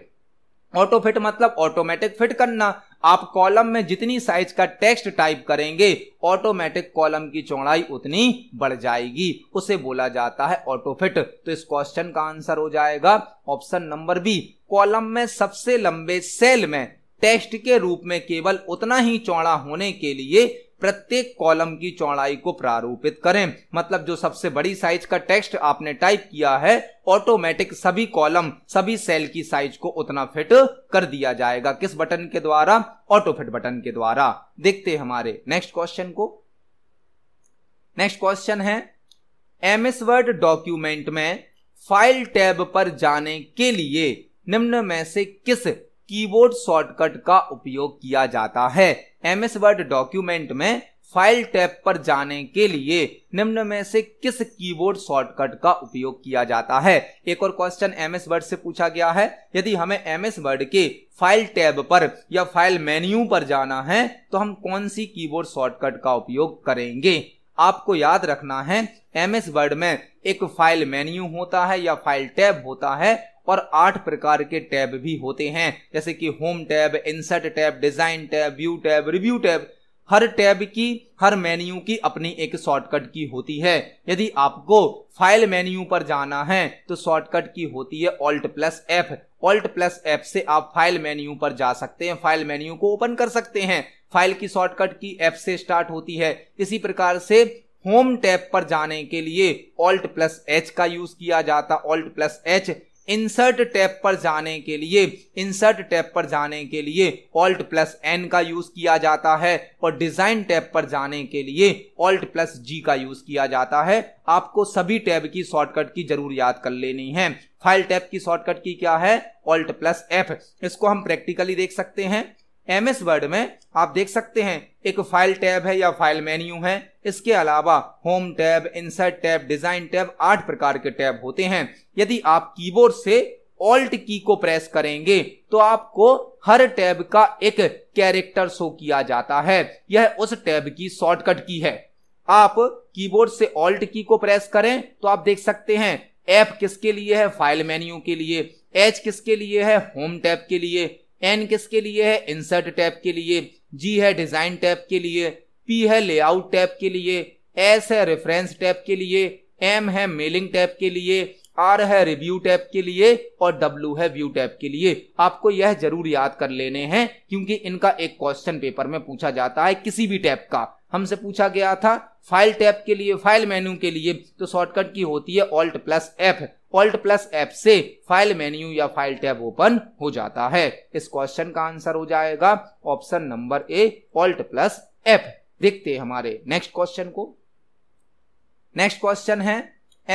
ऑटोफिट मतलब ऑटोमेटिक फिट करना आप कॉलम में जितनी साइज का टेक्स्ट टाइप करेंगे ऑटोमेटिक कॉलम की चौड़ाई उतनी बढ़ जाएगी उसे बोला जाता है ऑटोफिट तो इस क्वेश्चन का आंसर हो जाएगा ऑप्शन नंबर बी कॉलम में सबसे लंबे सेल में टेक्स्ट के रूप में केवल उतना ही चौड़ा होने के लिए प्रत्येक कॉलम की चौड़ाई को प्रारूपित करें मतलब जो सबसे बड़ी साइज का टेक्स्ट आपने टाइप किया है ऑटोमेटिक सभी कॉलम सभी सेल की साइज को उतना फिट कर दिया जाएगा किस बटन के द्वारा ऑटो फिट बटन के द्वारा देखते हमारे नेक्स्ट क्वेश्चन को नेक्स्ट क्वेश्चन है एमएस वर्ड डॉक्यूमेंट में फाइल टैब पर जाने के लिए निम्न में से किस कीबोर्ड शॉर्टकट का उपयोग किया जाता है एम एस वर्ड डॉक्यूमेंट में फाइल टैब पर जाने के लिए निम्न में से किस कीबोर्ड शॉर्टकट का उपयोग किया जाता है एक और क्वेश्चन एम एस वर्ड से पूछा गया है यदि हमें एम एस वर्ड के फाइल टैब पर या फाइल मेन्यू पर जाना है तो हम कौन सी कीबोर्ड शॉर्टकट का उपयोग करेंगे आपको याद रखना है एम एस वर्ड में एक फाइल मेन्यू होता है या फाइल टैब होता है और आठ प्रकार के टैब भी होते हैं जैसे कि home tab insert tab design tab view tab review tab हर टैब की हर मेन्यू की अपनी एक शॉर्टकट की होती है यदि आपको फाइल मेन्यू पर जाना है तो शॉर्टकट की होती है alt plus F alt plus F से आप फाइल मेन्यू पर जा सकते हैं फाइल मेन्यू को ओपन कर सकते हैं फाइल की शॉर्टकट की एफ से स्टार्ट होती है इसी प्रकार से होम टैब पर जाने के लिए ऑल्ट प्लस एच का यूज किया जाता alt plus H insert tab पर जाने के लिए इंसर्ट टैब पर जाने के लिए ऑल्ट प्लस एन का यूज किया जाता है और डिजाइन टैब पर जाने के लिए ऑल्ट प्लस जी का यूज किया जाता है आपको सभी टैब की शॉर्टकट की जरूर याद कर लेनी है फाइल टैब की शॉर्टकट की क्या है ऑल्ट प्लस एफ इसको हम प्रैक्टिकली देख सकते हैं एम एस वर्ड में आप देख सकते हैं एक फाइल टैब है या फाइल मेन्यू है इसके अलावा home tab insert tab design tab आठ प्रकार के टैब होते हैं यदि आप कीबोर्ड से ऑल्ट की को प्रेस करेंगे तो आपको हर टैब का एक कैरेक्टर शो किया जाता है यह उस टैब की शॉर्टकट की है आप कीबोर्ड से ऑल्ट की को प्रेस करें तो आप देख सकते हैं एप किसके लिए है फाइल मेन्यू के लिए एच किसके लिए है होम टैब के लिए एन किसके लिए है इंसर्ट टैब के लिए जी है डिजाइन टैब के लिए पी है लेआउट टैब के लिए एस है रेफरेंस टैब के लिए एम है मेलिंग टैब के लिए आर है रिव्यू टैब के लिए और डब्ल्यू है व्यू टैब के लिए आपको यह जरूर याद कर लेने हैं क्योंकि इनका एक क्वेश्चन पेपर में पूछा जाता है किसी भी टैब का हमसे पूछा गया था फाइल टैब के लिए फाइल मेन्यू के लिए तो शॉर्टकट की होती है alt plus F alt plus F से फाइल मेन्यू या फाइल टैब ओपन हो जाता है इस क्वेश्चन का आंसर हो जाएगा option number A alt plus F देखते हैं हमारे नेक्स्ट क्वेश्चन को नेक्स्ट क्वेश्चन है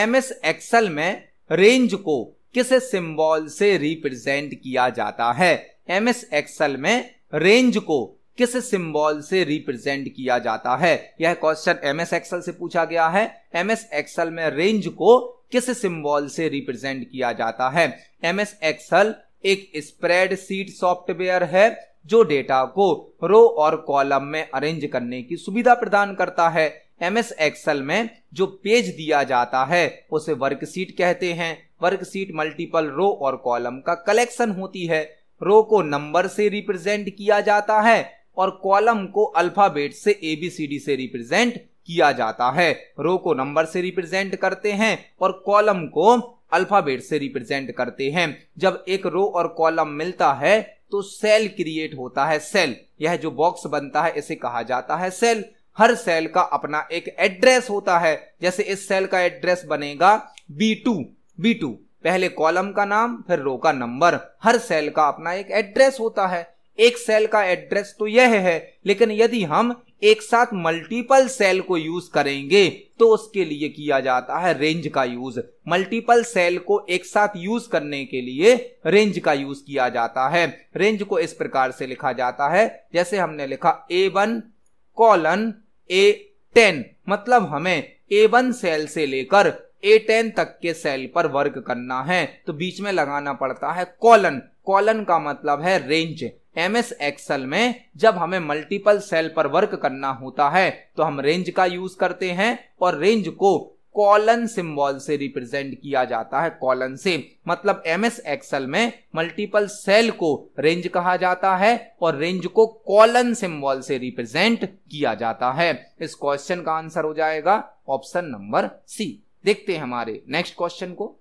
एम एस एक्सल में रेंज को किस सिंबल से रिप्रेजेंट किया जाता है एम एस एक्सल में रेंज को किस सिंबल से रिप्रेजेंट किया जाता है यह क्वेश्चन एमएस एक्सएल से पूछा गया है एमएस एक्सएल में रेंज को किस सिंबल से रिप्रेजेंट किया जाता है एमएस एक्सएल एक स्प्रेडशीट सॉफ्टवेयर है जो डेटा को रो और कॉलम में अरेंज करने की सुविधा प्रदान करता है एमएस एक्सेल में जो पेज दिया जाता है उसे वर्कशीट कहते हैं वर्कशीट मल्टीपल रो और कॉलम का कलेक्शन होती है रो को नंबर से रिप्रेजेंट किया जाता है और कॉलम को अल्फाबेट से एबीसीडी से रिप्रेजेंट किया जाता है रो को नंबर से रिप्रेजेंट करते हैं और कॉलम को अल्फाबेट से रिप्रेजेंट करते हैं जब एक रो और कॉलम मिलता है तो सेल क्रिएट होता है सेल यह जो बॉक्स बनता है इसे कहा जाता है सेल हर सेल का अपना एक एड्रेस होता है जैसे इस सेल का एड्रेस बनेगा बी टू बी टू पहले कॉलम का नाम फिर रो का नंबर हर सेल का अपना एक एड्रेस होता है एक सेल का एड्रेस तो यह है लेकिन यदि हम एक साथ मल्टीपल सेल को यूज करेंगे तो उसके लिए किया जाता है रेंज का यूज मल्टीपल सेल को एक साथ यूज करने के लिए रेंज का यूज किया जाता है रेंज को इस प्रकार से लिखा जाता है जैसे हमने लिखा A one colon A ten मतलब हमें ए वन सेल से लेकर ए टेन तक के सेल पर वर्क करना है तो बीच में लगाना पड़ता है कॉलन कॉलन का मतलब है रेंज एम एस एक्सल में जब हमें मल्टीपल सेल पर वर्क करना होता है तो हम रेंज का यूज करते हैं और रेंज को कॉलन सिंबल से रिप्रेजेंट किया जाता है कॉलन से मतलब एम एस एक्सल में मल्टीपल सेल को रेंज कहा जाता है और रेंज को कॉलन सिंबल से रिप्रेजेंट किया जाता है इस क्वेश्चन का आंसर हो जाएगा ऑप्शन नंबर सी देखते हैं हमारे नेक्स्ट क्वेश्चन को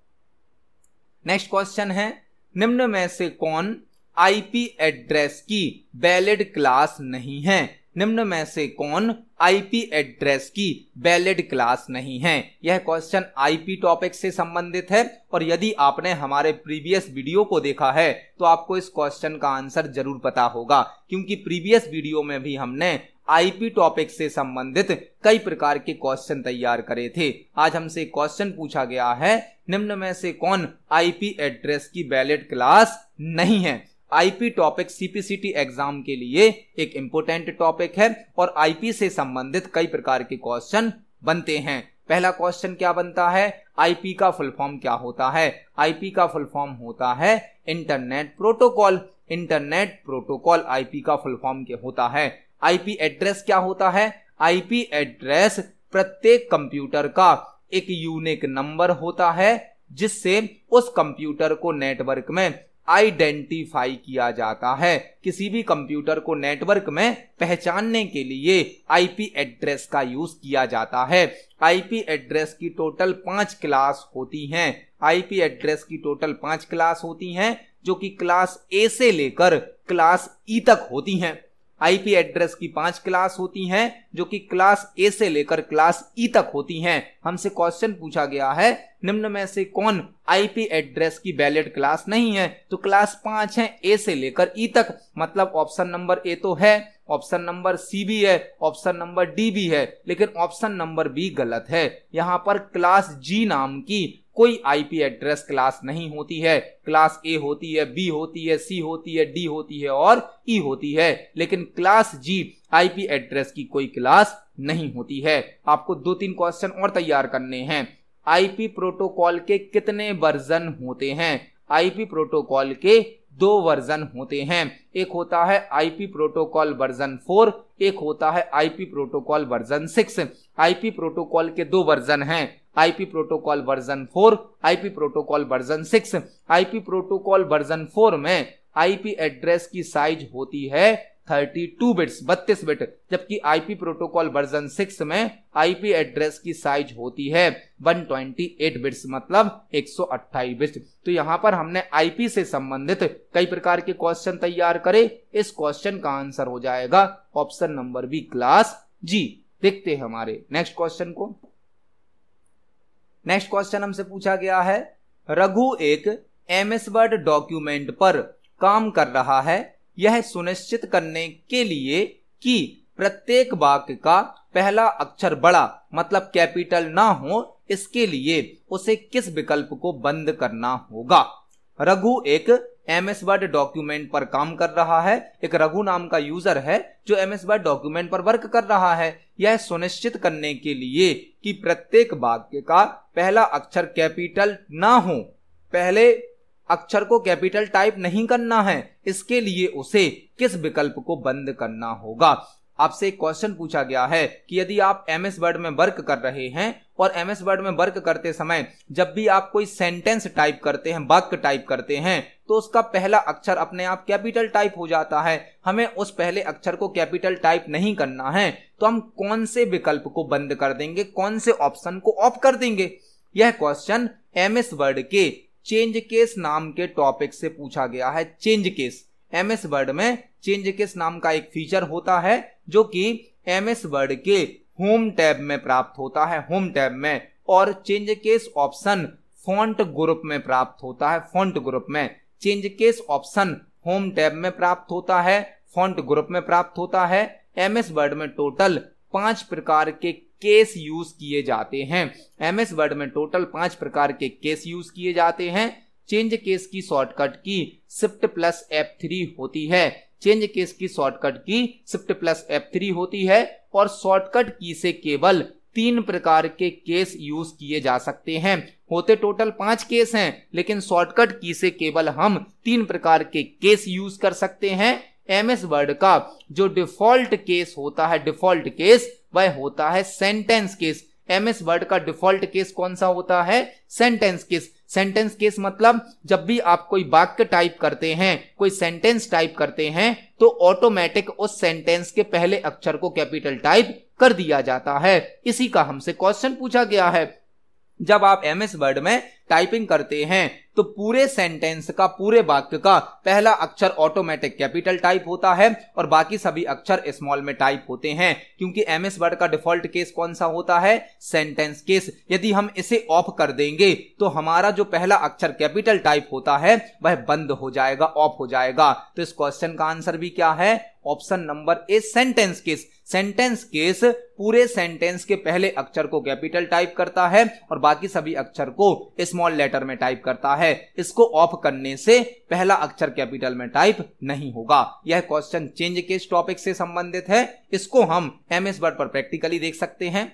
नेक्स्ट क्वेश्चन है निम्न में से कौन आईपी एड्रेस की वैलिड क्लास नहीं है निम्न में से कौन आईपी एड्रेस की वैलिड क्लास नहीं है यह क्वेश्चन आईपी टॉपिक से संबंधित है और यदि आपने हमारे प्रीवियस वीडियो को देखा है तो आपको इस क्वेश्चन का आंसर जरूर पता होगा क्योंकि प्रीवियस वीडियो में भी हमने आईपी टॉपिक से संबंधित कई प्रकार के क्वेश्चन तैयार करे थे आज हमसे क्वेश्चन पूछा गया है निम्न में से कौन आईपी एड्रेस की वैलिड क्लास नहीं है आईपी टॉपिक सीपीसीटी एग्जाम के लिए एक इंपोर्टेंट टॉपिक है और आईपी से संबंधित कई प्रकार के क्वेश्चन बनते हैं पहला क्वेश्चन क्या बनता है आईपी का फुल फॉर्म क्या होता है आईपी का फुल फॉर्म होता है internet protocol internet protocol IP का फुल फॉर्म क्या होता है आईपी एड्रेस क्या होता है आईपी एड्रेस प्रत्येक कंप्यूटर का एक यूनिक नंबर होता है जिससे उस कंप्यूटर को नेटवर्क में आइडेंटिफाई किया जाता है किसी भी कंप्यूटर को नेटवर्क में पहचानने के लिए आईपी एड्रेस का यूज किया जाता है आईपी एड्रेस की टोटल पांच क्लास होती हैं आईपी एड्रेस की टोटल पांच क्लास होती हैं जो कि क्लास ए से लेकर क्लास ई तक होती हैं आईपी एड्रेस की पांच क्लास होती हैं जो कि क्लास ए से लेकर क्लास ई तक होती हैं हमसे क्वेश्चन पूछा गया है निम्न में से कौन आईपी एड्रेस की वैलिड क्लास नहीं है तो क्लास पांच है ए से लेकर ई तक मतलब ऑप्शन नंबर ए तो है ऑप्शन नंबर सी भी है ऑप्शन नंबर डी भी है लेकिन ऑप्शन नंबर बी गलत है यहाँ पर क्लास जी नाम की कोई आईपी एड्रेस क्लास नहीं होती है क्लास ए होती है बी होती है सी होती है डी होती है और ई e होती है लेकिन क्लास जी आईपी एड्रेस की कोई क्लास नहीं होती है आपको दो तीन क्वेश्चन और तैयार करने हैं आईपी प्रोटोकॉल के कितने वर्जन होते हैं आईपी प्रोटोकॉल के दो वर्जन होते हैं एक होता है आईपी प्रोटोकॉल वर्जन फोर एक होता है IP protocol version six IP protocol के दो वर्जन हैं IP protocol version four IP protocol version six IP protocol version four में आईपी एड्रेस की साइज होती है 32 बिट्स 32 बिट जबकि आईपी प्रोटोकॉल वर्जन 6 में आईपी एड्रेस की साइज होती है 128 बिट्स मतलब 128 बिट्स तो यहाँ पर हमने आईपी से संबंधित कई प्रकार के क्वेश्चन तैयार करे इस क्वेश्चन का आंसर हो जाएगा option number B class G देखते हैं हमारे नेक्स्ट क्वेश्चन को नेक्स्ट क्वेश्चन हमसे पूछा गया है रघु एक एम एस वर्ड डॉक्यूमेंट पर काम कर रहा है यह सुनिश्चित करने के लिए कि प्रत्येक वाक्य का पहला अक्षर बड़ा मतलब कैपिटल ना हो इसके लिए उसे किस विकल्प को बंद करना होगा रघु एक एम एस वर्ड डॉक्यूमेंट पर काम कर रहा है एक रघु नाम का यूजर है जो एम एस वर्ड डॉक्यूमेंट पर वर्क कर रहा है यह सुनिश्चित करने के लिए कि प्रत्येक वाक्य का पहला अक्षर कैपिटल ना हो पहले अक्षर को कैपिटल टाइप नहीं करना है इसके लिए उसे किस विकल्प को बंद करना होगा आपसे एक क्वेश्चन पूछा गया है कि यदि आप एम एस वर्ड में वर्क कर रहे हैं और एम एस वर्ड में वर्क करते समय जब भी आप कोई सेंटेंस टाइप करते हैं वाक्य टाइप करते हैं तो उसका पहला अक्षर अपने आप कैपिटल टाइप हो जाता है हमें उस पहले अक्षर को कैपिटल टाइप नहीं करना है तो हम कौन से विकल्प को बंद कर देंगे कौन से ऑप्शन को ऑफ कर देंगे यह क्वेश्चन एम एस वर्ड के चेंज केस नाम के टॉपिक से पूछा गया है change case M S word में चेंज केस नाम का एक फीचर होता है जो कि एम एस वर्ड के होम टैब में प्राप्त होता है होम टैब में और change case option font group में प्राप्त होता है फॉन्ट ग्रुप में change case option home tab में प्राप्त होता है फॉन्ट ग्रुप में प्राप्त होता है एम एस वर्ड में टोटल पांच प्रकार के केस यूज किए जाते हैं एम एस वर्ड में टोटल पांच प्रकार के केस यूज किए जाते हैं चेंज केस की शॉर्टकट की शिफ्ट प्लस एफ थ्री होती है चेंज केस की शॉर्टकट की शिफ्ट प्लस एफ थ्री होती है और शॉर्टकट की से केवल तीन प्रकार के केस यूज किए जा सकते हैं होते टोटल पांच केस हैं लेकिन शॉर्टकट की से केवल हम तीन प्रकार के केस यूज कर सकते हैं एम एस वर्ड का जो डिफॉल्ट केस होता है डिफॉल्ट केस वह होता है sentence case M S Word का डिफॉल्ट केस कौन सा होता है सेंटेंस केस सेंटेंस केस मतलब जब भी आप कोई वाक्य टाइप करते हैं कोई सेंटेंस टाइप करते हैं तो ऑटोमेटिक उस सेंटेंस के पहले अक्षर को कैपिटल टाइप कर दिया जाता है इसी का हमसे क्वेश्चन पूछा गया है जब आप एम एस वर्ड में टाइपिंग करते हैं तो पूरे सेंटेंस का पूरे वाक्य का पहला अक्षर ऑटोमेटिक कैपिटल टाइप होता है और बाकी सभी अक्षर स्मॉल में टाइप होते हैं क्योंकि एम एस वर्ड का डिफॉल्ट केस कौन सा होता है सेंटेंस केस यदि हम इसे ऑफ कर देंगे तो हमारा जो पहला अक्षर कैपिटल टाइप होता है वह बंद हो जाएगा ऑफ हो जाएगा तो इस क्वेश्चन का आंसर भी क्या है option number A sentence case sentence case पूरे सेंटेंस के पहले अक्षर को कैपिटल टाइप करता है और बाकी सभी अक्षर को स्मॉल लेटर में टाइप करता है है इसको ऑफ करने से पहला अक्षर कैपिटल में टाइप नहीं होगा यह क्वेश्चन चेंज केस टॉपिक से संबंधित है इसको हम एम एस वर्ड पर प्रैक्टिकली देख सकते हैं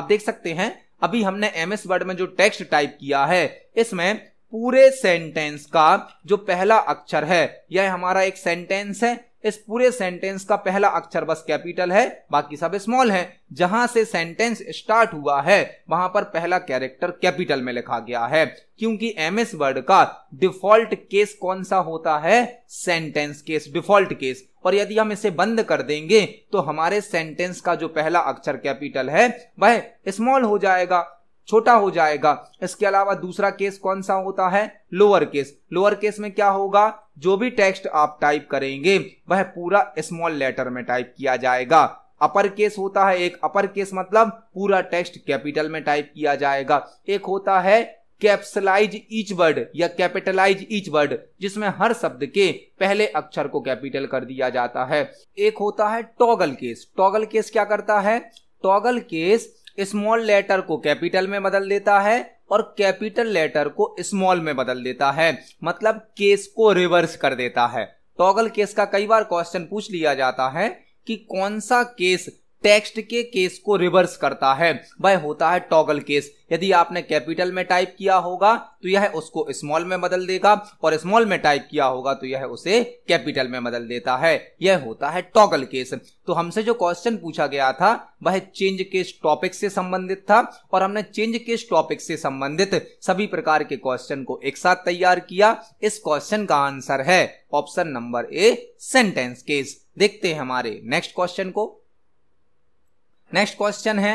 आप देख सकते हैं अभी हमने एम एस वर्ड में जो टेक्स्ट टाइप किया है इसमें पूरे सेंटेंस का जो पहला अक्षर है यह हमारा एक सेंटेंस है इस पूरे सेंटेंस का पहला अक्षर बस कैपिटल है बाकी सब स्मॉल है जहां से सेंटेंस स्टार्ट हुआ है वहां पर पहला कैरेक्टर कैपिटल में लिखा गया है क्योंकि एम एस वर्ड का डिफॉल्ट केस कौन सा होता है सेंटेंस केस डिफॉल्ट केस और यदि हम इसे बंद कर देंगे तो हमारे सेंटेंस का जो पहला अक्षर कैपिटल है वह स्मॉल हो जाएगा छोटा हो जाएगा इसके अलावा दूसरा केस कौन सा होता है लोअर केस लोअर केस में क्या होगा जो भी टेक्स्ट आप टाइप करेंगे वह पूरा स्मॉल लेटर में टाइप किया जाएगा अपर केस होता है एक अपर केस मतलब पूरा टेक्स्ट कैपिटल में टाइप किया जाएगा एक होता है कैप्सलाइज ईच वर्ड या कैपिटलाइज ईच वर्ड जिसमें हर शब्द के पहले अक्षर को कैपिटल कर दिया जाता है एक होता है टॉगल केस टॉगल केस क्या करता है टॉगल केस स्मॉल लेटर को कैपिटल में बदल देता है और कैपिटल लेटर को स्मॉल में बदल देता है मतलब केस को रिवर्स कर देता है टॉगल केस का कई बार क्वेश्चन पूछ लिया जाता है कि कौन सा केस टेक्स्ट के केस को रिवर्स करता है वह होता है टॉगल केस यदि आपने कैपिटल में टाइप किया होगा तो यह उसको स्मॉल में बदल देगा और स्मॉल में टाइप किया होगा तो यह उसे कैपिटल में बदल देता है यह होता है टॉगल केस तो हमसे जो क्वेश्चन पूछा गया था वह चेंज केस टॉपिक से संबंधित था और हमने चेंज केस टॉपिक से संबंधित सभी प्रकार के क्वेश्चन को एक साथ तैयार किया इस क्वेश्चन का आंसर है option number A sentence case देखते हैं हमारे नेक्स्ट क्वेश्चन को नेक्स्ट क्वेश्चन है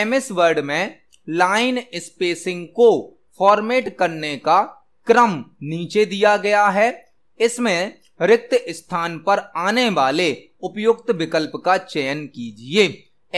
एम एस वर्ड में लाइन स्पेसिंग को फॉर्मेट करने का क्रम नीचे दिया गया है इसमें रिक्त स्थान पर आने वाले उपयुक्त विकल्प का चयन कीजिए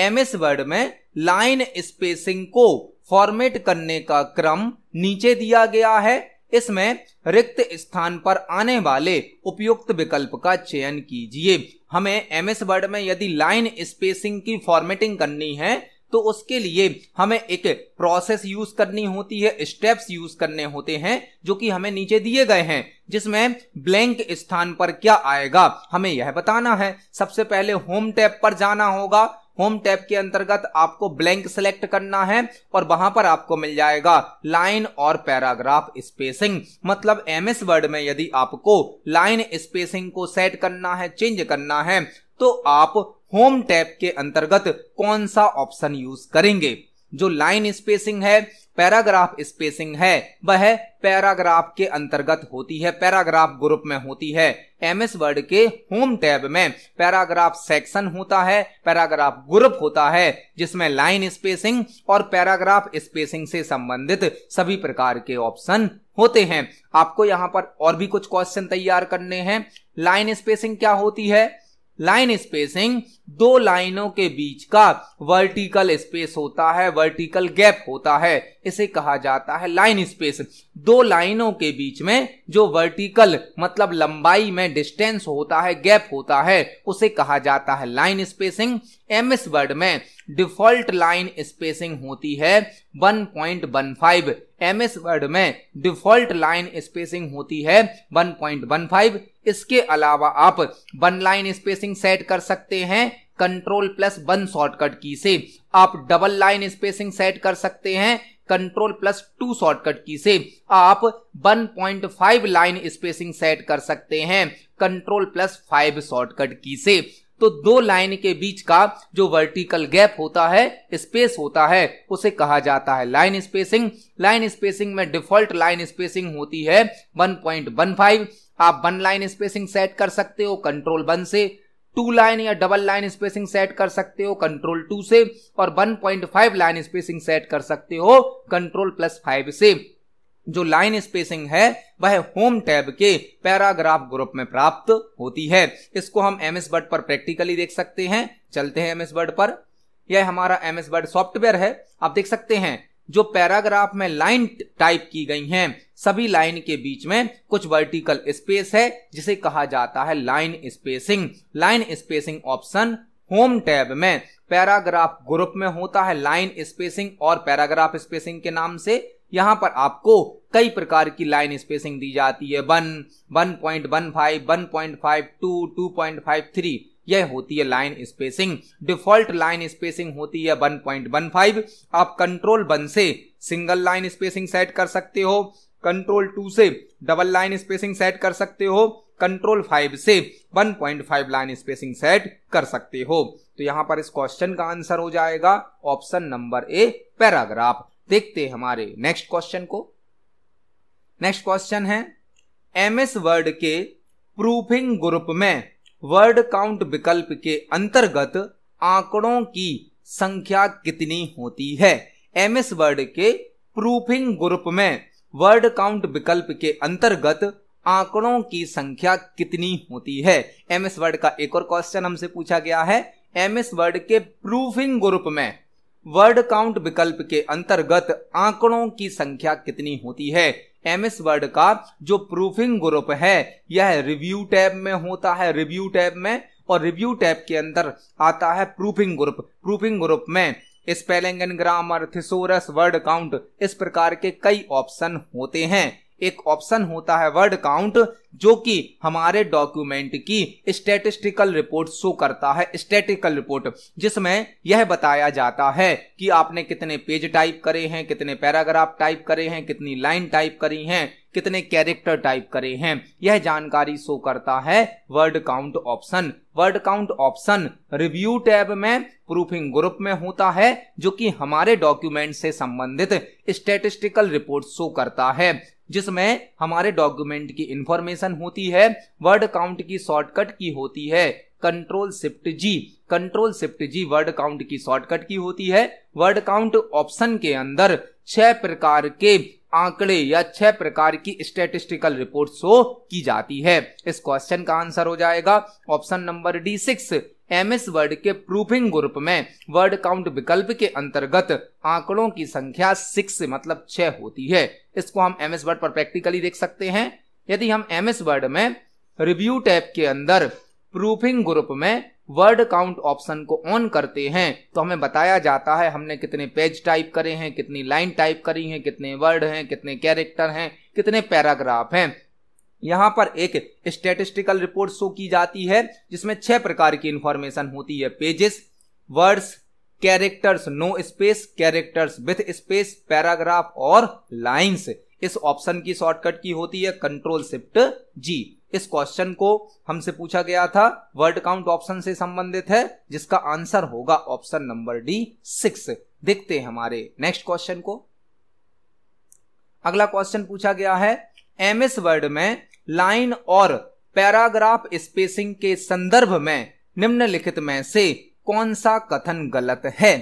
एम एस वर्ड में लाइन स्पेसिंग को फॉर्मेट करने का क्रम नीचे दिया गया है इसमें रिक्त स्थान पर आने वाले उपयुक्त विकल्प का चयन कीजिए हमें एम एस वर्ड में यदि लाइन स्पेसिंग की फॉर्मेटिंग करनी है तो उसके लिए हमें एक प्रोसेस यूज करनी होती है स्टेप्स यूज करने होते हैं जो कि हमें नीचे दिए गए हैं जिसमें ब्लैंक स्थान पर क्या आएगा हमें यह बताना है सबसे पहले होम टैब पर जाना होगा होम टैब के अंतर्गत आपको ब्लैंक सेलेक्ट करना है और वहां पर आपको मिल जाएगा लाइन और पैराग्राफ स्पेसिंग मतलब एमएस वर्ड में यदि आपको लाइन स्पेसिंग को सेट करना है चेंज करना है तो आप होम टैब के अंतर्गत कौन सा ऑप्शन यूज करेंगे जो लाइन स्पेसिंग है पैराग्राफ स्पेसिंग है वह पैराग्राफ के अंतर्गत होती है पैराग्राफ ग्रुप में होती है एमएस वर्ड के होम टैब में पैराग्राफ सेक्शन होता है पैराग्राफ ग्रुप होता है जिसमें लाइन स्पेसिंग और पैराग्राफ स्पेसिंग से संबंधित सभी प्रकार के ऑप्शन होते हैं आपको यहाँ पर और भी कुछ क्वेश्चन तैयार करने हैं लाइन स्पेसिंग क्या होती है लाइन स्पेसिंग दो लाइनों के बीच का वर्टिकल स्पेस होता है वर्टिकल गैप होता है इसे कहा जाता है लाइन स्पेस दो लाइनों के बीच में जो वर्टिकल मतलब लंबाई में डिस्टेंस होता है गैप होता है उसे कहा जाता है line spacing M S word में डिफॉल्ट लाइन स्पेसिंग होती है 1.15 एस वर्ड में डिफॉल्ट लाइन स्पेसिंग होती है 1.15 इसके अलावा आप वन लाइन स्पेसिंग सेट कर सकते हैं कंट्रोल प्लस वन शॉर्टकट की से आप डबल लाइन स्पेसिंग सेट कर सकते हैं कंट्रोल प्लस टू शॉर्टकट की से आप 1.5 लाइन स्पेसिंग सेट कर सकते हैं कंट्रोल प्लस फाइव शॉर्टकट की से तो दो लाइन के बीच का जो वर्टिकल गैप होता है स्पेस होता है उसे कहा जाता है लाइन स्पेसिंग लाइन स्पेसिंग में डिफॉल्ट लाइन स्पेसिंग होती है 1.15 आप वन लाइन स्पेसिंग सेट कर सकते हो कंट्रोल वन से टू लाइन या डबल लाइन स्पेसिंग सेट कर सकते हो कंट्रोल टू से और 1.5 लाइन स्पेसिंग सेट कर सकते हो कंट्रोल प्लस फाइव से जो लाइन स्पेसिंग है वह होम टैब के पैराग्राफ ग्रुप में प्राप्त होती है इसको हम एम एस वर्ड पर प्रैक्टिकली देख सकते हैं चलते हैं एम एस वर्ड पर यह हमारा एम एस वर्ड सॉफ्टवेयर है आप देख सकते हैं जो पैराग्राफ में लाइन टाइप की गई हैं सभी लाइन के बीच में कुछ वर्टिकल स्पेस है जिसे कहा जाता है line spacing line spacing option home tab में पैराग्राफ ग्रुप में होता है लाइन स्पेसिंग और पैराग्राफ स्पेसिंग के नाम से यहां पर आपको कई प्रकार की लाइन स्पेसिंग दी जाती है one one point one five one point five two two point five three यह होती है line spacing default line spacing होती है 1.15 आप कंट्रोल वन से सिंगल लाइन स्पेसिंग सेट कर सकते हो कंट्रोल टू से डबल लाइन स्पेसिंग सेट कर सकते हो कंट्रोल फाइव से 1.5 लाइन स्पेसिंग सेट कर सकते हो तो यहां पर इस क्वेश्चन का आंसर हो जाएगा ऑप्शन नंबर ए पैराग्राफ देखते हैं हमारे नेक्स्ट क्वेश्चन को नेक्स्ट क्वेश्चन है एमएस वर्ड के प्रूफिंग ग्रुप में वर्ड काउंट विकल्प के अंतर्गत आंकड़ों की संख्या कितनी होती है एम एस वर्ड के प्रूफिंग ग्रुप में वर्ड काउंट विकल्प के अंतर्गत आंकड़ों की संख्या कितनी होती है एम एस वर्ड का एक और क्वेश्चन हमसे पूछा गया है एम एस वर्ड के प्रूफिंग ग्रुप में वर्ड काउंट विकल्प के अंतर्गत आंकड़ों की संख्या कितनी होती है एम एस वर्ड का जो प्रूफिंग ग्रुप है यह रिव्यू टैब में होता है रिव्यू टैब में और रिव्यू टैब के अंदर आता है प्रूफिंग ग्रुप प्रूफिंग ग्रुप में spelling and grammar thesaurus word count इस प्रकार के कई ऑप्शन होते हैं एक ऑप्शन होता है वर्ड काउंट जो कि हमारे डॉक्यूमेंट की स्टेटिस्टिकल रिपोर्ट शो करता है स्टेटिकल रिपोर्ट जिसमें यह बताया जाता है कि आपने कितने पेज टाइप करे हैं कितने पैराग्राफ टाइप करे हैं कितनी लाइन टाइप करी हैं कितने कैरेक्टर टाइप करे हैं यह जानकारी शो करता है word count option word count option review tab में प्रूफिंग ग्रुप में होता है जो कि हमारे डॉक्यूमेंट से संबंधित स्टेटिस्टिकल रिपोर्ट शो करता है जिसमें हमारे डॉक्यूमेंट की इंफॉर्मेशन एक्सटेंशन होती है वर्ड काउंट की शॉर्टकट की होती है control shift G control shift G word count की शॉर्टकट की होती है वर्ड काउंट ऑप्शन के अंदर छह प्रकार के आंकड़े या छह प्रकार की स्टेटिस्टिकल रिपोर्ट शो की जाती है इस क्वेश्चन का आंसर हो जाएगा option number D six MS Word के प्रूफिंग ग्रुप में वर्ड काउंट विकल्प के अंतर्गत आंकड़ों की संख्या सिक्स मतलब छह होती है इसको हम एम एस वर्ड पर प्रैक्टिकली देख सकते हैं यदि हम एम एस वर्ड में रिव्यू टैब के अंदर प्रूफिंग ग्रुप में वर्ड काउंट ऑप्शन को ऑन करते हैं तो हमें बताया जाता है हमने कितने पेज टाइप करे हैं कितनी लाइन टाइप करी है कितने वर्ड हैं कितने कैरेक्टर हैं कितने पैराग्राफ हैं यहाँ पर एक स्टेटिस्टिकल रिपोर्ट शो की जाती है जिसमें छह प्रकार की इंफॉर्मेशन होती है pages words characters no space characters with space paragraph और लाइंस इस ऑप्शन की शॉर्टकट की होती है कंट्रोल शिफ्ट जी इस क्वेश्चन को हमसे पूछा गया था वर्ड काउंट ऑप्शन से संबंधित है जिसका आंसर होगा ऑप्शन नंबर डी सिक्स देखते हैं हमारे नेक्स्ट क्वेश्चन को अगला क्वेश्चन पूछा गया है एमएस वर्ड में लाइन और पैराग्राफ स्पेसिंग के संदर्भ में निम्नलिखित में से कौन सा कथन गलत है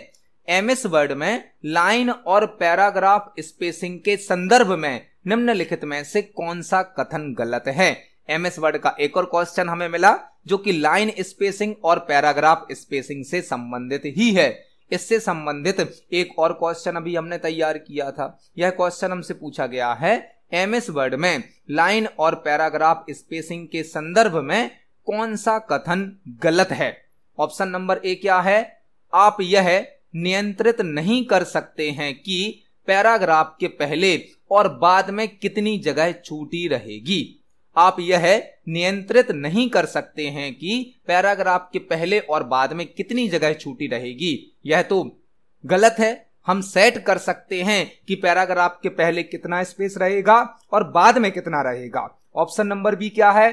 एमएस वर्ड में लाइन और पैराग्राफ स्पेसिंग के संदर्भ में निम्नलिखित में से कौन सा कथन गलत है एमएस वर्ड का एक और क्वेश्चन हमें मिला जो कि लाइन स्पेसिंग और पैराग्राफ स्पेसिंग से संबंधित ही है इससे संबंधित एक और क्वेश्चन अभी हमने तैयार किया था यह क्वेश्चन हमसे पूछा गया है एमएस वर्ड में लाइन और पैराग्राफ स्पेसिंग के संदर्भ में कौन सा कथन गलत है ऑप्शन नंबर ए क्या है आप यह नियंत्रित नहीं कर सकते हैं कि पैराग्राफ के पहले और बाद में कितनी जगह छूटी रहेगी आप यह नियंत्रित नहीं कर सकते हैं कि पैराग्राफ के पहले और बाद में कितनी जगह छूटी रहेगी यह तो गलत है हम सेट कर सकते हैं कि पैराग्राफ के पहले कितना स्पेस रहेगा और बाद में कितना रहेगा ऑप्शन नंबर बी क्या है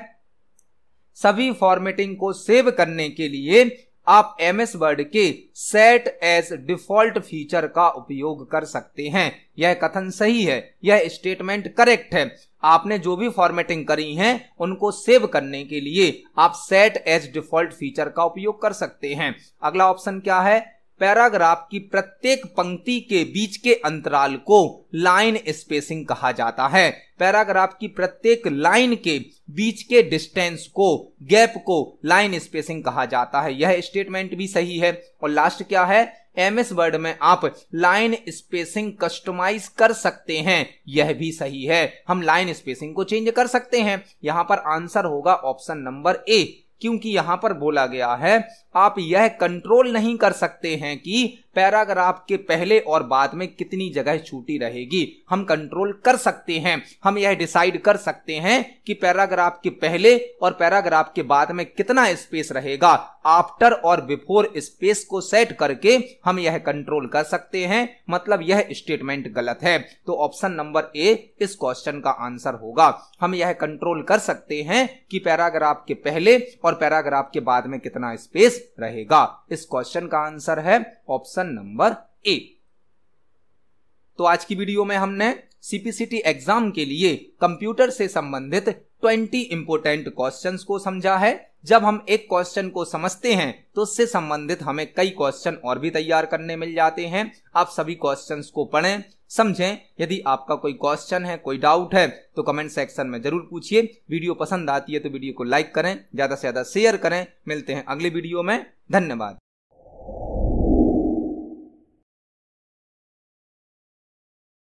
सभी फॉर्मेटिंग को सेव करने के लिए आप एम एस वर्ड के सेट एज डिफॉल्ट फीचर का उपयोग कर सकते हैं यह कथन सही है यह स्टेटमेंट करेक्ट है आपने जो भी फॉर्मेटिंग करी है उनको सेव करने के लिए आप सेट एज डिफॉल्ट फीचर का उपयोग कर सकते हैं अगला ऑप्शन क्या है पैराग्राफ की प्रत्येक पंक्ति के बीच के अंतराल को लाइन स्पेसिंग कहा जाता है पैराग्राफ की प्रत्येक लाइन के बीच के डिस्टेंस को गैप को लाइन स्पेसिंग कहा जाता है यह स्टेटमेंट भी सही है और लास्ट क्या है एम एस वर्ड में आप लाइन स्पेसिंग कस्टमाइज कर सकते हैं यह भी सही है हम लाइन स्पेसिंग को चेंज कर सकते हैं यहां पर आंसर होगा ऑप्शन नंबर ए क्योंकि यहां पर बोला गया है आप यह कंट्रोल नहीं कर सकते हैं कि पैराग्राफ के पहले और बाद में कितनी जगह छूटी रहेगी हम कंट्रोल कर सकते हैं हम यह डिसाइड कर सकते हैं कि पैराग्राफ के पहले और पैराग्राफ के बाद में कितना स्पेस रहेगा आफ्टर और बिफोर स्पेस को सेट करके हम यह कंट्रोल कर सकते हैं मतलब यह स्टेटमेंट गलत है तो ऑप्शन नंबर ए इस क्वेश्चन का आंसर होगा हम यह कंट्रोल कर सकते हैं कि पैराग्राफ के पहले और पैराग्राफ के बाद में कितना स्पेस रहेगा इस क्वेश्चन का आंसर है ऑप्शन ऑप्शन नंबर ए तो आज की वीडियो में हमने सीपीसीटी एग्जाम के लिए कंप्यूटर से संबंधित 20 इंपोर्टेंट क्वेश्चंस को समझा है जब हम एक क्वेश्चन को समझते हैं तो उससे संबंधित हमें कई क्वेश्चन और भी तैयार करने मिल जाते हैं आप सभी क्वेश्चंस को पढ़ें समझें यदि आपका कोई क्वेश्चन है कोई डाउट है तो कमेंट सेक्शन में जरूर पूछिए वीडियो पसंद आती है तो वीडियो को लाइक करें ज़्यादा से ज़्यादा शेयर करें मिलते हैं अगले वीडियो में धन्यवाद